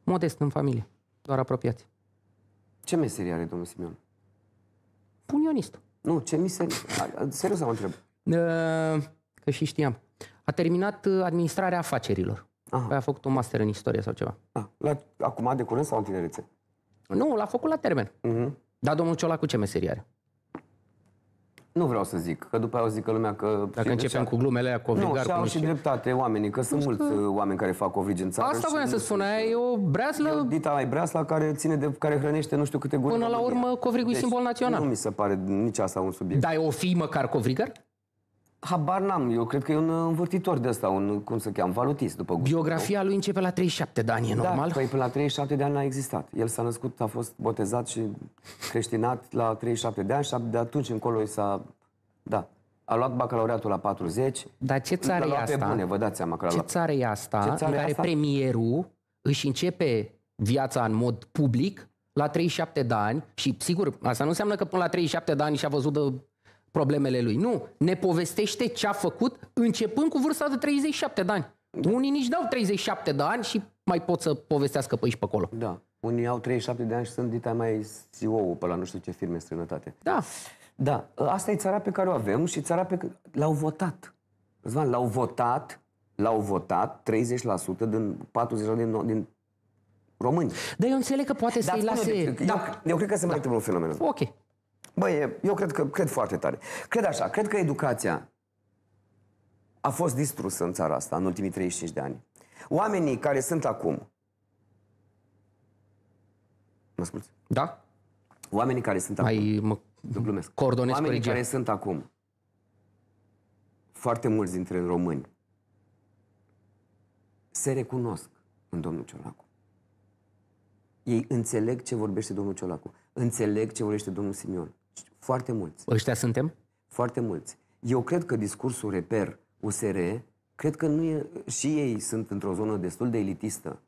Modest în familie, doar apropiați. Ce meserie are domnul Simeon? Punionist. Nu, ce meserie? Serios am întreb. Uh, că și știam. A terminat uh, administrarea afacerilor. Aha. Păi a făcut un master în istorie sau ceva. Ah, la, acum, de curând sau în tinerețe? Nu, l-a făcut la termen. Uh-huh. Dar domnul cu ce meserie are? Nu vreau să zic, că după aia o zică lumea că... Dacă începem cu glumele aia, cu Nu, și au și dreptate oamenii, că sunt mulți că... Uh, oameni care fac ovrigi în țară. Asta voiam să spună, e o breaslă... E o dita ai breasla care, ține de, care hrănește nu știu câte gură. Până la urmă, covrigul deci, e simbol național. Nu mi se pare nici asta un subiect. Dar o fi măcar covrigar? Habar n-am, eu cred că e un învârtitor de ăsta, un, cum se cheam, valutist, după gust. Biografia lui începe la 37 de ani, e da, normal? Da, păi până la 37 de ani n-a existat. El s-a născut, a fost botezat și creștinat la 37 de ani și de atunci încolo i s-a... Da. A luat bacalaureatul la 40. Dar ce țară e asta? bune, vă dați seama că ce țară e asta ce țară în care asta? premierul își începe viața în mod public la 37 de ani și, sigur, asta nu înseamnă că până la 37 de ani și-a văzut de problemele lui. Nu, ne povestește ce a făcut începând cu vârsta de 37 de ani. Da. Unii nici dau 37 de ani și mai pot să povestească pe aici pe acolo. Da. Unii au 37 de ani și sunt dita mai ceo pe la nu știu ce firme în străinătate. Da. Da. Asta e țara pe care o avem și țara pe care l-au votat. Răzvan, l-au votat, l-au votat 30% din 40% din, din români. Dar eu înțeleg că poate să-i lase... Eu, da. eu cred că se mai da. întâmplă un fenomen. Ok. Băi, eu cred că cred foarte tare. Cred așa, cred că educația a fost distrusă în țara asta în ultimii 35 de ani. Oamenii care sunt acum... Mă asculti? Da? Oamenii care sunt acum... Mai mă glumesc. Coordonez Oamenii care sunt acum, foarte mulți dintre români, se recunosc în domnul Ciolacu. Ei înțeleg ce vorbește domnul Ciolacu. Înțeleg ce vorbește domnul Simion. Foarte mulți. Ăștia suntem? Foarte mulți. Eu cred că discursul reper USR, cred că nu e, și ei sunt într-o zonă destul de elitistă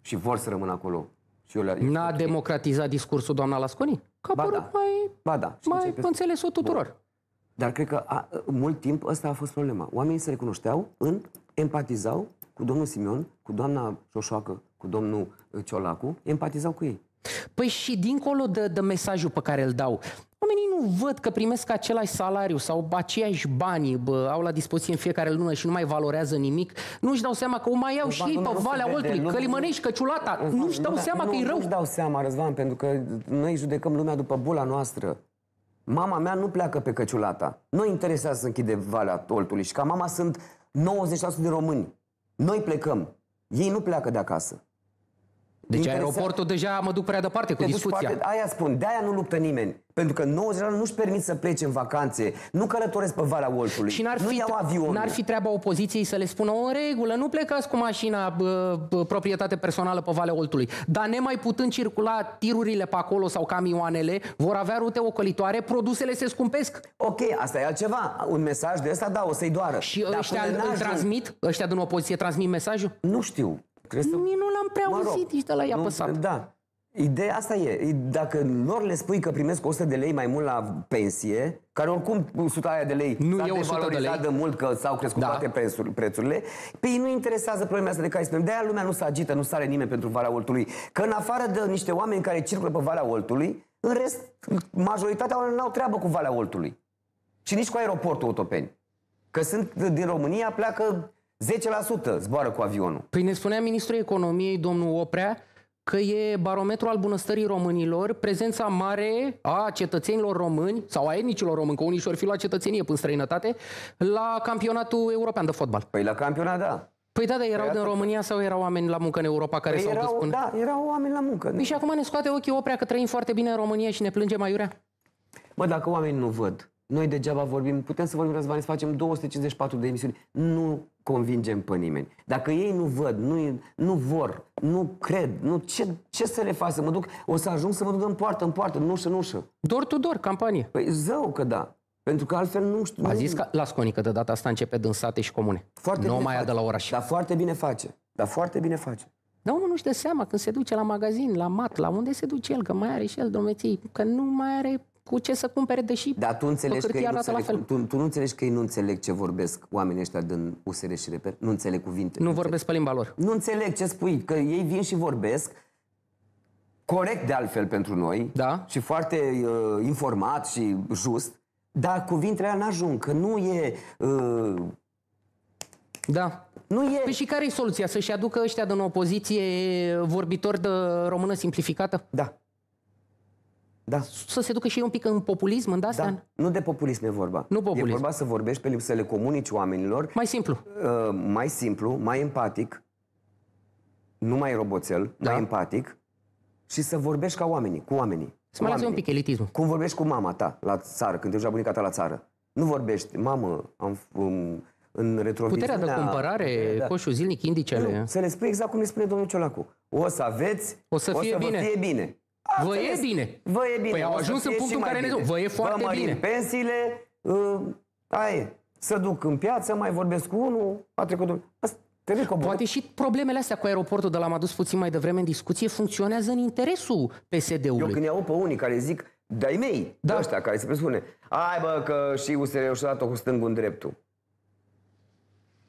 și vor să rămână acolo. Și eu, N-a democratizat ei. discursul doamna Lasconi? Că ba da. mai, ba da. Și mai înțeles-o tuturor. Bun. Dar cred că a, mult timp asta a fost problema. Oamenii se recunoșteau în, empatizau cu domnul Simion, cu doamna Șoșoacă, cu domnul Ciolacu, empatizau cu ei. Păi și dincolo de, de mesajul pe care îl dau, oamenii nu văd că primesc același salariu sau aceiași bani bă, au la dispoziție în fiecare lună și nu mai valorează nimic, nu își dau seama că o mai au și ei pe Valea Oltului, că limănești, că ciulata, nu își dau seama că e rău. Nu își dau seama, Răzvan, pentru că noi judecăm lumea după bula noastră. Mama mea nu pleacă pe căciulata. Nu interesează să închide Valea Oltului și ca mama sunt 90% de români. Noi plecăm. Ei nu pleacă de acasă. Deci interesează... aeroportul deja mă duc prea departe cu Te discuția. Parte, Aia spun, de-aia nu luptă nimeni. Pentru că 90% nu-și permit să plece în vacanțe, nu călătoresc pe Valea Wolfului, și n-ar nu fi, iau avionul. N-ar fi treaba opoziției să le spună o regulă, nu plecați cu mașina bă, bă, proprietate personală pe Valea Oltului. Dar nemai putând circula tirurile pe acolo sau camioanele, vor avea rute ocolitoare, produsele se scumpesc. Ok, asta e altceva. Un mesaj de ăsta, da, o să-i doară. Și Dar ăștia îl transmit? Ăștia din opoziție transmit mesajul? Nu știu. Crezi nu, nu l-am prea mă auzit nici de la ea nu, păsat. Da. Ideea asta e. Dacă lor le spui că primesc 100 de lei mai mult la pensie, care oricum 100 aia de lei nu e 100 de lei. de mult că s-au crescut da. toate prețurile, pe ei nu interesează problema asta de care spunem. De-aia lumea nu se agită, nu sare nimeni pentru Valea Oltului. Că în afară de niște oameni care circulă pe Valea Oltului, în rest, majoritatea oamenilor n-au treabă cu Valea Oltului. Și nici cu aeroportul Otopeni. Că sunt din România, pleacă 10% zboară cu avionul. Păi ne spunea ministrul economiei, domnul Oprea, că e barometru al bunăstării românilor, prezența mare a cetățenilor români sau a etnicilor români, că unii și-or fi luat cetățenie până străinătate, la campionatul european de fotbal. Păi la campionat, da. Păi da, dar păi erau păi din România sau erau oameni la muncă în Europa care păi s-au erau, până... Da, erau oameni la muncă. Păi da. și acum ne scoate ochii oprea că trăim foarte bine în România și ne plângem aiurea? Bă, dacă oamenii nu văd noi degeaba vorbim, putem să vorbim răzbani, să facem 254 de emisiuni. Nu convingem pe nimeni. Dacă ei nu văd, nu, nu vor, nu cred, nu, ce, ce să le fac? Să mă duc, o să ajung să mă duc în poartă, în poartă, nu ușă, nu ușă. Dor tu dor, campanie. Păi zău că da. Pentru că altfel nu știu... A zis că, las că de data asta începe din sate și comune. Foarte nu bine mai face. de la oraș. Dar foarte bine face. Dar foarte bine face. Dar omul nu-și dă seama când se duce la magazin, la mat, la unde se duce el, că mai are și el drumeții, că nu mai are cu ce să cumpere, deși Dar tu înțelegi că nu înțeleg, la fel. Tu, tu nu înțelegi că ei nu înțeleg ce vorbesc oamenii ăștia din USR și Reper? Nu înțeleg cuvinte. Nu, nu vorbesc pe limba lor. Nu înțeleg ce spui, că ei vin și vorbesc corect de altfel pentru noi da. și foarte uh, informat și just, dar cuvintele alea n-ajung, că nu e... Uh, da. Nu e... Păi și care e soluția? Să-și aducă ăștia din opoziție vorbitori de română simplificată? Da. Da. Să se ducă și ei un pic în populism, în astea? Da. Nu de populism e vorba. Nu populism. E vorba să vorbești pe să le comunici oamenilor. Mai simplu. Uh, mai simplu, mai empatic, nu mai roboțel, da. mai empatic și să vorbești ca oamenii, cu oamenii. Să mai un pic elitism. Cum vorbești cu mama ta la țară, când te la bunica ta la țară. Nu vorbești, mamă, am, um, în retroviziunea... Puterea de cumpărare, da. coșul zilnic, indicele... Nu, să le spui exact cum le spune domnul Ciolacu. O să aveți, o să, fie, să bine. Vă fie bine. Vă e bine. Vă e bine. Păi au ajuns în punctul în care bine. ne Vă e foarte Vă bine. pensiile, uh, aia Să duc în piață, mai vorbesc cu unul, a trecut... Asta, Poate și problemele astea cu aeroportul de la am adus puțin mai devreme în discuție funcționează în interesul PSD-ului. Eu când iau pe unii care zic, dai mei, da. ăștia care se presupune, ai bă că și USR și-a dat-o cu stângul în dreptul.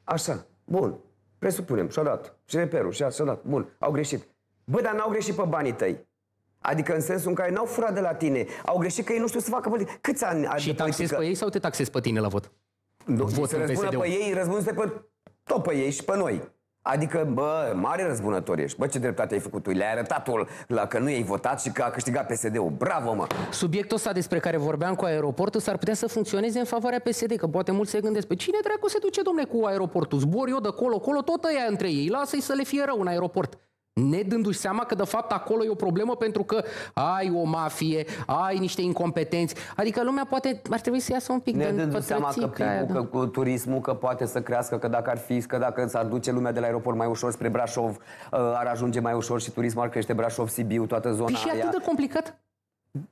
Așa, bun, presupunem, și-a dat, și reperul, și-a dat, bun, au greșit. Bă, dar n-au greșit pe banii tăi. Adică în sensul în care n-au furat de la tine, au greșit că ei nu știu să facă politică. Câți ani ai Și taxezi pe ei sau te taxezi pe tine la vot? Nu, Se răspundă pe ei, răspunde pe tot pe ei și pe noi. Adică, bă, mare răzbunător ești. Bă, ce dreptate ai făcut tu. Le-ai arătat la că nu i-ai votat și că a câștigat PSD-ul. Bravo, mă! Subiectul ăsta despre care vorbeam cu aeroportul s-ar putea să funcționeze în favoarea PSD, că poate mulți se gândesc, pe păi cine dracu se duce, domne, cu aeroportul? Zbor eu de colo, colo, tot ăia între ei. Lasă-i să le fie rău în aeroport ne dându-și seama că de fapt acolo e o problemă pentru că ai o mafie, ai niște incompetenți. Adică lumea poate ar trebui să iasă un pic ne de dându seama că, primul, aia, da. că turismul că poate să crească, că dacă ar fi, că dacă s-ar duce lumea de la aeroport mai ușor spre Brașov, uh, ar ajunge mai ușor și turismul ar crește Brașov, Sibiu, toată zona păi și atât de complicat?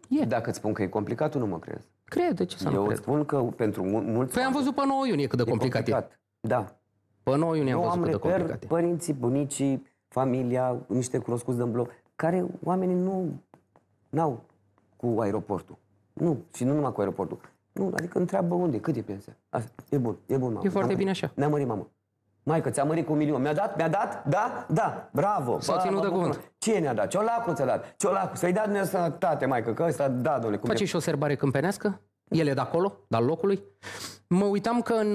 E. Dacă îți spun că e complicat, tu nu mă crezi. Cred, de ce să Eu nu cred? Eu spun că pentru mulți... Păi am văzut pe 9 iunie cât de complicat e. Complicat. e. Da. Pe 9 iunie Eu am, am văzut cât de complicat e. părinții, bunicii, familia, niște cunoscuți de bloc, care oamenii nu au cu aeroportul. Nu, și nu numai cu aeroportul. Nu, adică întreabă unde, cât e pensia. Asta, e bun, e bun, mamă. E foarte bine așa. Ne-a mărit, mamă. Maică, ți-a mărit cu un milion. Mi-a dat? Mi-a dat? Da? Da. Bravo. S-a ținut de cuvânt. Ce ne-a dat? Ciolacu ți-a dat. Ciolacu. Să-i dea Dumnezeu sănătate, maică, că ăsta, da, domnule. Cum Face e... și o serbare câmpenească? El e de acolo, dar locului. Mă uitam că în,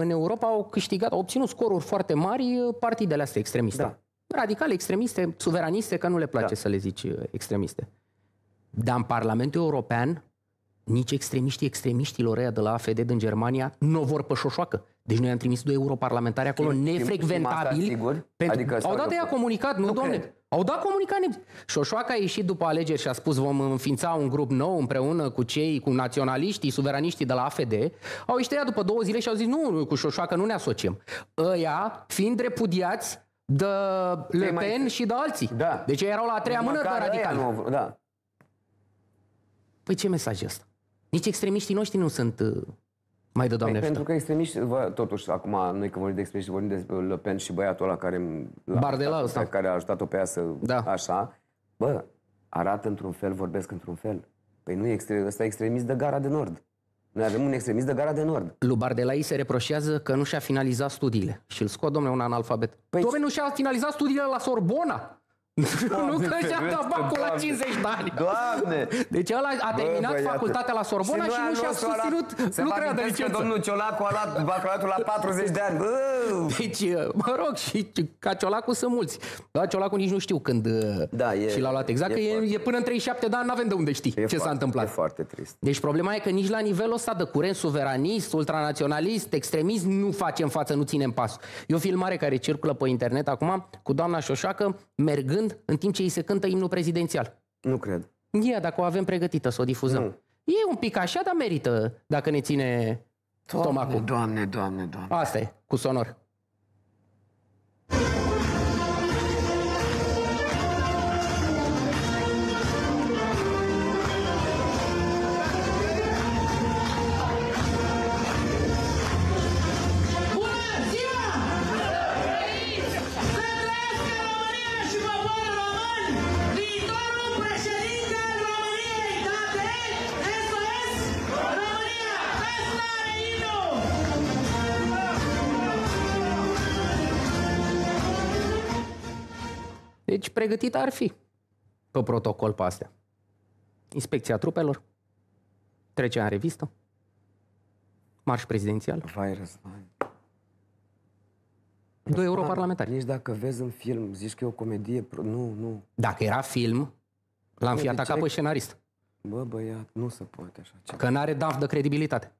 în Europa au câștigat, au obținut scoruri foarte mari partidele astea extremiste. Da radicale, extremiste, suveraniste, că nu le place da. să le zici uh, extremiste. Dar în Parlamentul European, nici extremiștii extremiștilor ăia de la AFD din Germania nu vor pe Deci noi am trimis doi europarlamentari acolo Tim, nefrecventabili. Tim, sigur? Pentru... Adică au dat ea comunicat, nu, nu domne. Au dat comunicat. Șoșoaca a ieșit după alegeri și a spus vom înființa un grup nou împreună cu cei, cu naționaliștii, suveraniștii de la AFD. Au ieșit ea după două zile și au zis nu, cu Șoșoaca nu ne asociem. Ăia, fiind repudiați, de Le Pen mai... și de alții. Da. Deci erau la a treia mână de radicali. Nu, da. Păi ce mesaj e ăsta? Nici extremiștii noștri nu sunt uh, mai de doamne păi, Pentru că extremiști, vă, totuși, acum noi că vorbim de extremiști, vorbim de Le Pen și băiatul ăla care, Bardela ăsta. care a ajutat-o pe ea să... Da. Așa. Bă, arată într-un fel, vorbesc într-un fel. Păi nu e extremist, ăsta e extremist de gara de nord. Noi avem un extremist de gara de nord. Lubar de la ei se reproșează că nu și-a finalizat studiile. Și îl scot, domnule, un analfabet. Păi... Domnule, nu și-a finalizat studiile la Sorbona. Da, nu că și-a dat bacul la 50 de ani. Doamne! Deci ăla a terminat bă, facultatea la Sorbona și, și nu și-a susținut lucrarea de licență. domnul Ciolacu a luat bacalatul la 40 de ani. Bă. Deci, mă rog, și ca Ciolacu sunt mulți. Dar Ciolacu nici nu știu când da, e, și l-a luat exact, e că e, e până în 37 de ani, n-avem de unde știi e ce foarte, s-a întâmplat. E foarte trist. Deci problema e că nici la nivelul ăsta de curent suveranist, ultranaționalist, extremist, nu facem față, nu ținem pas. E o filmare care circulă pe internet acum cu doamna Șoșacă mergând când? În timp ce îi se cântă imnul prezidențial. Nu cred. Ia, dacă o avem pregătită, să o difuzăm. Nu. E un pic așa, dar merită, dacă ne ține doamne, stomacul. Doamne, doamne, doamne. Asta e, cu sonor. Deci pregătit ar fi pe protocol pe astea. Inspecția trupelor, trecerea în revistă, marș prezidențial. Vai, război. Doi europarlamentari. Nici deci, dacă vezi în film, zici că e o comedie, nu, nu. Dacă era film, l-am fi deci atacat pe scenarist. Bă, băiat, nu se poate așa Ce Că n-are DAF de credibilitate.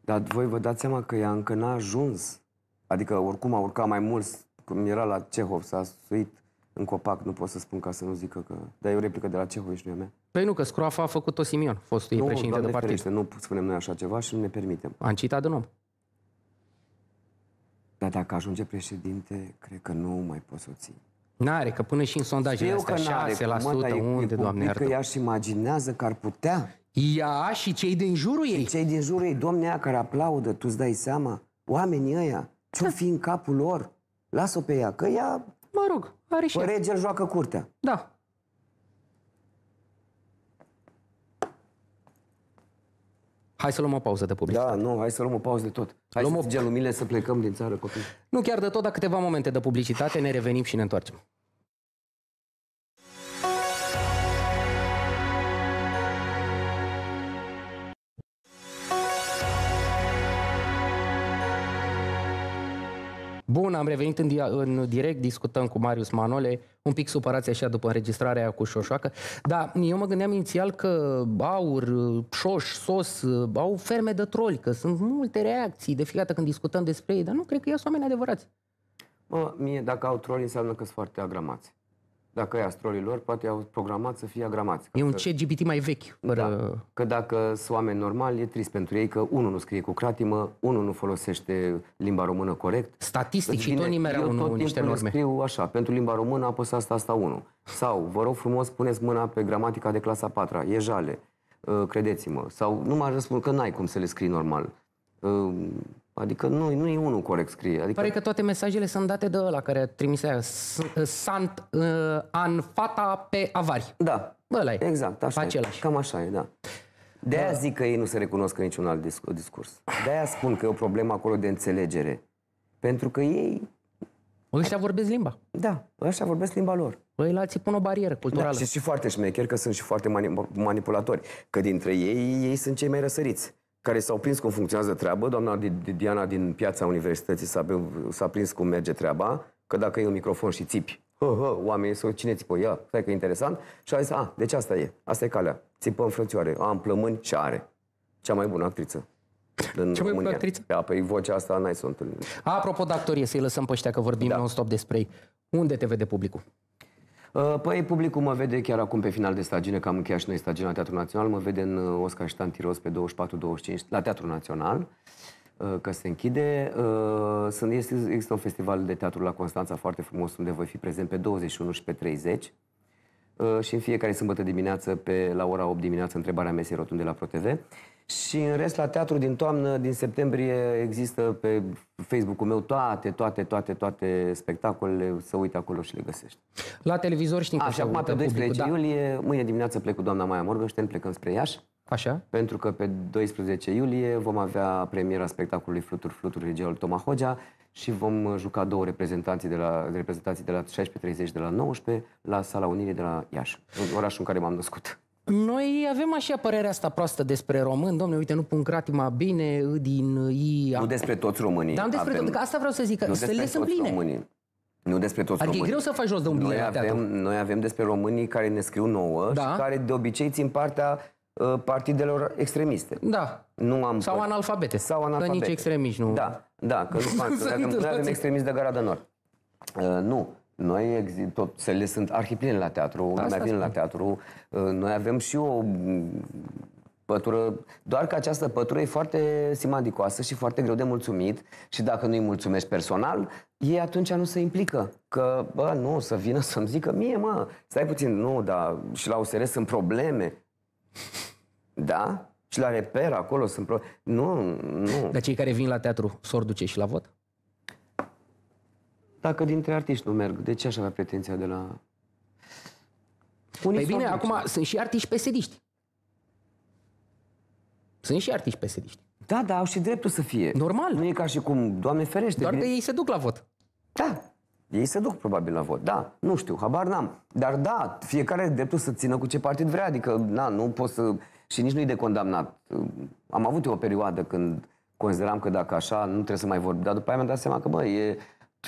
Dar voi vă dați seama că ea încă n-a ajuns. Adică oricum a urcat mai mult, cum era la Cehov, s-a suit în copac, nu pot să spun ca să nu zică că... Dar e o replică de la ce și nu mea. Păi nu, că scroafa a făcut-o Simion, fostul ei președinte de partid. Ferește, nu spunem noi așa ceva și nu ne permitem. Am citat de om. Dar dacă ajunge președinte, cred că nu mai poți să o ții. N-are, că până și în sondajele Știu astea, 6%, mă, unde, doamne iartă? Că ea și imaginează că ar putea. Ea și cei din jurul ei. Și cei din jurul ei, ea care aplaudă, tu-ți dai seama? Oamenii ăia, ce-o da. fi în capul lor? Las-o pe ea, că ea Mă rog, are și Regel joacă curtea. Da. Hai să luăm o pauză de publicitate. Da, nu, hai să luăm o pauză de tot. Hai luăm să o... gelumile să plecăm din țară, copii. Nu chiar de tot, dar câteva momente de publicitate, ne revenim și ne întoarcem. Bun, am revenit în, dia- în direct, discutăm cu Marius Manole, un pic supărați așa după înregistrarea aia cu Șoșoacă, dar eu mă gândeam inițial că aur, șoș, sos, uh, au ferme de troli, că sunt multe reacții de fiecare dată când discutăm despre ei, dar nu cred că ei sunt oameni adevărați. Mă, mie dacă au troli înseamnă că sunt foarte agramați dacă e astrolii lor, poate au programat să fie agramați. E un CGBT mai vechi. Fără... Da, că dacă sunt oameni normali, e trist pentru ei că unul nu scrie cu cratimă, unul nu folosește limba română corect. Statistic deci și tot nimereau nu, tot niște norme. scriu așa, pentru limba română apăsa asta, asta, unul. Sau, vă rog frumos, puneți mâna pe gramatica de clasa 4 e jale, ă, credeți-mă. Sau, nu mai răspund că n-ai cum să le scrii normal. Ă, Adică nu, nu e unul corect scrie. Adică... Pare că toate mesajele sunt date de ăla care trimisea uh, Sant uh, an fata pe avari. Da. Ăla Exact, așa Același. e. Cam așa e, da. De aia da. zic că ei nu se recunosc în niciun alt discurs. De aia spun că e o problemă acolo de înțelegere. Pentru că ei... Ăștia vorbesc limba. Da, ăștia vorbesc limba lor. Păi la pun o barieră culturală. Da, și, și foarte șmecher că sunt și foarte mani- manipulatori. Că dintre ei, ei sunt cei mai răsăriți care s-au prins cum funcționează treaba. Doamna Diana din piața universității s-a, prins cum merge treaba, că dacă e un microfon și țipi, hă, hă, oamenii sunt cine țipă, ia, stai că e interesant. Și a zis, a, ah, deci asta e, asta e calea. în frățioare, am plămâni și are. Cea mai bună actriță. Din Cea mai bună actriță? Da, păi vocea asta n-ai să o întâlnim. Apropo de actorie, să-i lăsăm pe ăștia că vorbim da. non-stop despre ei. Unde te vede publicul? Uh, păi, publicul mă vede chiar acum pe final de stagine, că am încheiat și noi stagina la Teatrul Național, mă vede în uh, Oscar și Tantiros pe 24-25 la Teatrul Național, uh, că se închide. Sunt, este, există un festival de teatru la Constanța foarte frumos, unde voi fi prezent pe 21 și pe 30. Și în fiecare sâmbătă dimineață, pe, la ora 8 dimineață, întrebarea mesei rotunde la ProTV. Și în rest, la teatru din toamnă, din septembrie, există pe Facebook-ul meu toate, toate, toate, toate spectacolele, să uite acolo și le găsești. La televizor știi că Așa, acum pe 12 publicul, da. iulie, da. mâine dimineață plec cu doamna Maia Morgenstern, plecăm spre Iași. Așa. Pentru că pe 12 iulie vom avea premiera spectacolului Flutur Flutur regiul Toma Hogea și vom juca două reprezentanții de la, reprezentanții de la 16.30 de la 19 la Sala Unirii de la Iași, orașul în care m-am născut. Noi avem așa părerea asta proastă despre român. Domne, uite, nu pun cratima bine ă, din ă, i. Nu despre toți românii. Dar nu despre avem... tot, că asta vreau să zic, că să le sunt pline. Românii. Nu despre toți adică românii. e greu să faci jos de un noi avem, noi avem despre românii care ne scriu nouă da. și care de obicei țin partea uh, partidelor extremiste. Da. Nu am sau păr... analfabete. Sau analfabete. Că nici extremiști nu... Da, da, că nu, fac, avem extremiști de Gara de Nord. Uh, nu. Noi, tot, cele sunt arhipline la teatru, lumea vine spune. la teatru. Uh, noi avem și o mm, pătură, doar că această pătură e foarte simandicoasă și foarte greu de mulțumit și dacă nu-i mulțumești personal, ei atunci nu se implică. Că, bă, nu, să vină să-mi zică mie, mă, stai puțin, nu, dar și la USR sunt probleme. Da? Și la reper acolo sunt probleme. Nu, nu. Dar cei care vin la teatru, s-or duce și la vot? Dacă dintre artiști nu merg, de ce aș avea pretenția de la... Unii păi bine, acum sunt și artiști pesediști. Sunt și artiști pesediști. Da, da, au și dreptul să fie. Normal. Nu e ca și cum, Doamne ferește. Doar bine... că ei se duc la vot. Da, ei se duc probabil la vot, da, nu știu, habar n-am. Dar da, fiecare are dreptul să țină cu ce partid vrea, adică, na, nu pot să... Și nici nu-i de condamnat. Am avut eu o perioadă când consideram că dacă așa, nu trebuie să mai vorbim. Dar după aia mi-am dat seama că, bă, e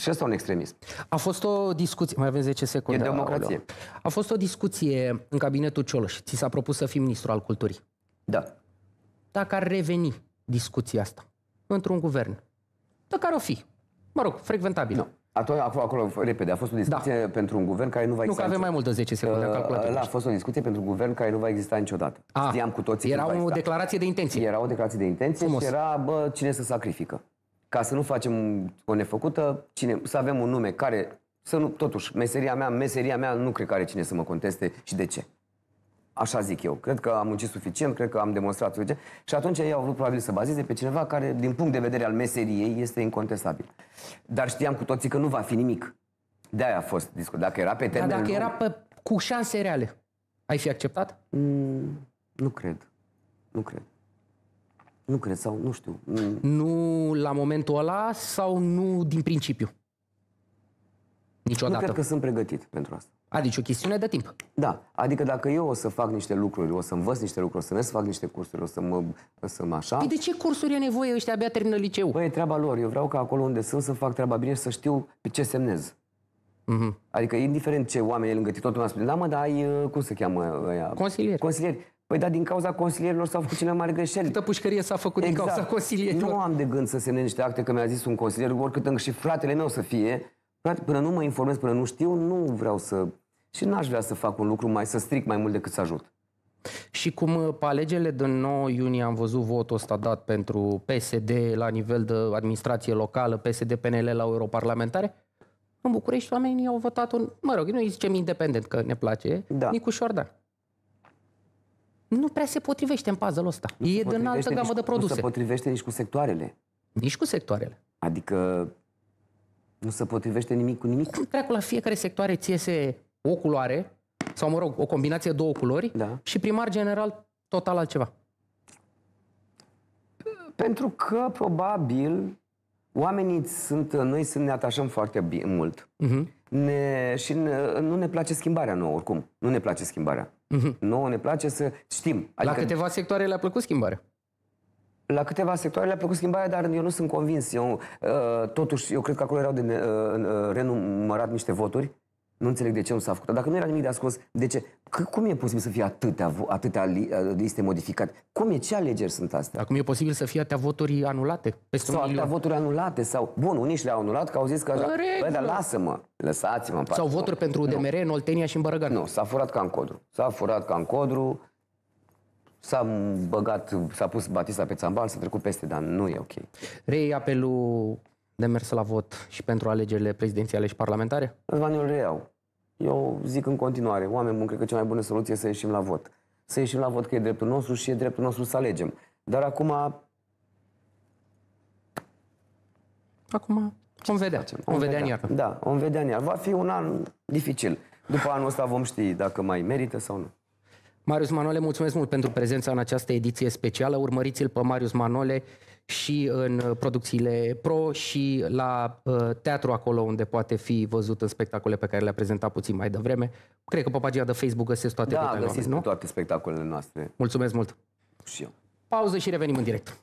și asta un extremism. A fost o discuție, mai avem 10 secunde. E democrație. A fost o discuție în cabinetul Cioloș. Ți s-a propus să fii ministru al culturii. Da. Dacă ar reveni discuția asta într-un guvern, pe care o fi, mă rog, frecventabil. Nu. Atunci, acolo, acolo, repede, a fost o da. discuție da. pentru un guvern care nu va exista. Nu că avem mai mult de 10 secunde, uh, calculat. a fost o discuție pentru un guvern care nu va exista niciodată. A, ah, Știam cu toții Era o declarație de intenție. Era o declarație de intenție Frumos. și era, bă, cine se sacrifică ca să nu facem o nefăcută, cine, să avem un nume care, să nu, totuși, meseria mea, meseria mea, nu cred că are cine să mă conteste și de ce. Așa zic eu. Cred că am muncit suficient, cred că am demonstrat suficient. Și atunci ei au vrut probabil să bazeze pe cineva care, din punct de vedere al meseriei, este incontestabil. Dar știam cu toții că nu va fi nimic. De-aia a fost discut. Dacă era pe termen Dar dacă lung... era pe, cu șanse reale, ai fi acceptat? Mm, nu cred. Nu cred. Nu cred, sau nu știu. Nu la momentul ăla sau nu din principiu? Niciodată. Nu cred că sunt pregătit pentru asta. Adică o chestiune de timp. Da. Adică dacă eu o să fac niște lucruri, o să învăț niște lucruri, o să ne să fac niște cursuri, o să mă, o să mă așa... Păi de ce cursuri e nevoie? Ăștia abia termină liceu. Păi e treaba lor. Eu vreau ca acolo unde sunt să fac treaba bine și să știu pe ce semnez. Mm-hmm. Adică indiferent ce oameni e lângă tine, toată lumea spune, da mă, dar ai, uh, cum se cheamă ăia? Consilier. Consilier. Păi da, din cauza consilierilor s-au făcut cele mai mari greșeli. Câtă pușcărie s-a făcut exact. din cauza consilierilor? Nu am de gând să semnez niște acte că mi-a zis un consilier, oricât încă și fratele meu să fie. Frate, până nu mă informez, până nu știu, nu vreau să... Și n-aș vrea să fac un lucru mai, să stric mai mult decât să ajut. Și cum uh, pe alegerile de 9 iunie am văzut votul ăsta dat pentru PSD la nivel de administrație locală, PSD-PNL la europarlamentare, în București oamenii au votat un, mă rog, noi zicem independent că ne place, da. Nicu Șordan nu prea se potrivește în puzzle-ul ăsta. Nu e din altă gamă de produse. Nu se potrivește nici cu sectoarele. Nici cu sectoarele. Adică nu se potrivește nimic cu nimic? treacă la fiecare sectoare ți iese o culoare, sau mă rog, o combinație de două culori da. și primar general total altceva. Pentru că probabil oamenii sunt, noi sunt, ne atașăm foarte bine, mult uh-huh. ne, și ne, nu ne place schimbarea nouă oricum. Nu ne place schimbarea. Uh-huh. Mhm. Nu, ne place să știm. Adică, la câteva sectoare le-a plăcut schimbarea. La câteva sectoare le-a plăcut schimbarea, dar eu nu sunt convins. Eu, uh, totuși, eu cred că acolo erau de uh, uh renumărat niște voturi nu înțeleg de ce nu s-a făcut. Dacă nu era nimic de ascuns, de ce? C- cum e posibil să fie atâtea, atâtea uh, liste modificate? Cum e? Ce alegeri sunt astea? Acum e posibil să fie atâtea voturi anulate? Peste sau atâtea voturi anulate? Sau, bun, unii și le-au anulat că au zis că... Bă, dar lasă-mă, lăsați-mă Sau parte. Sau voturi nu. pentru UDMR în Oltenia și în Bărăgan. Nu, s-a furat ca în codru. S-a furat ca în codru, S-a băgat, s-a pus Batista pe țambal, s-a trecut peste, dar nu e ok. Rei apelul de mers la vot și pentru alegerile prezidențiale și parlamentare? Răzvan, eu reiau. Eu zic în continuare, oameni buni, cred că cea mai bună soluție e să ieșim la vot. Să ieșim la vot că e dreptul nostru și e dreptul nostru să alegem. Dar acum... Acum vom vedea. Vom, vedea în iarnă. Da, vom vedea în iarnă. Va fi un an dificil. După anul ăsta vom ști dacă mai merită sau nu. Marius Manole, mulțumesc mult pentru prezența în această ediție specială. Urmăriți-l pe Marius Manole și în uh, producțiile pro și la uh, teatru acolo unde poate fi văzut în spectacole pe care le-a prezentat puțin mai devreme. Cred că pe pagina de Facebook găsesc toate da, detaliile, oameni, nu? toate spectacolele noastre. Mulțumesc mult! Și eu. Pauză și revenim în direct.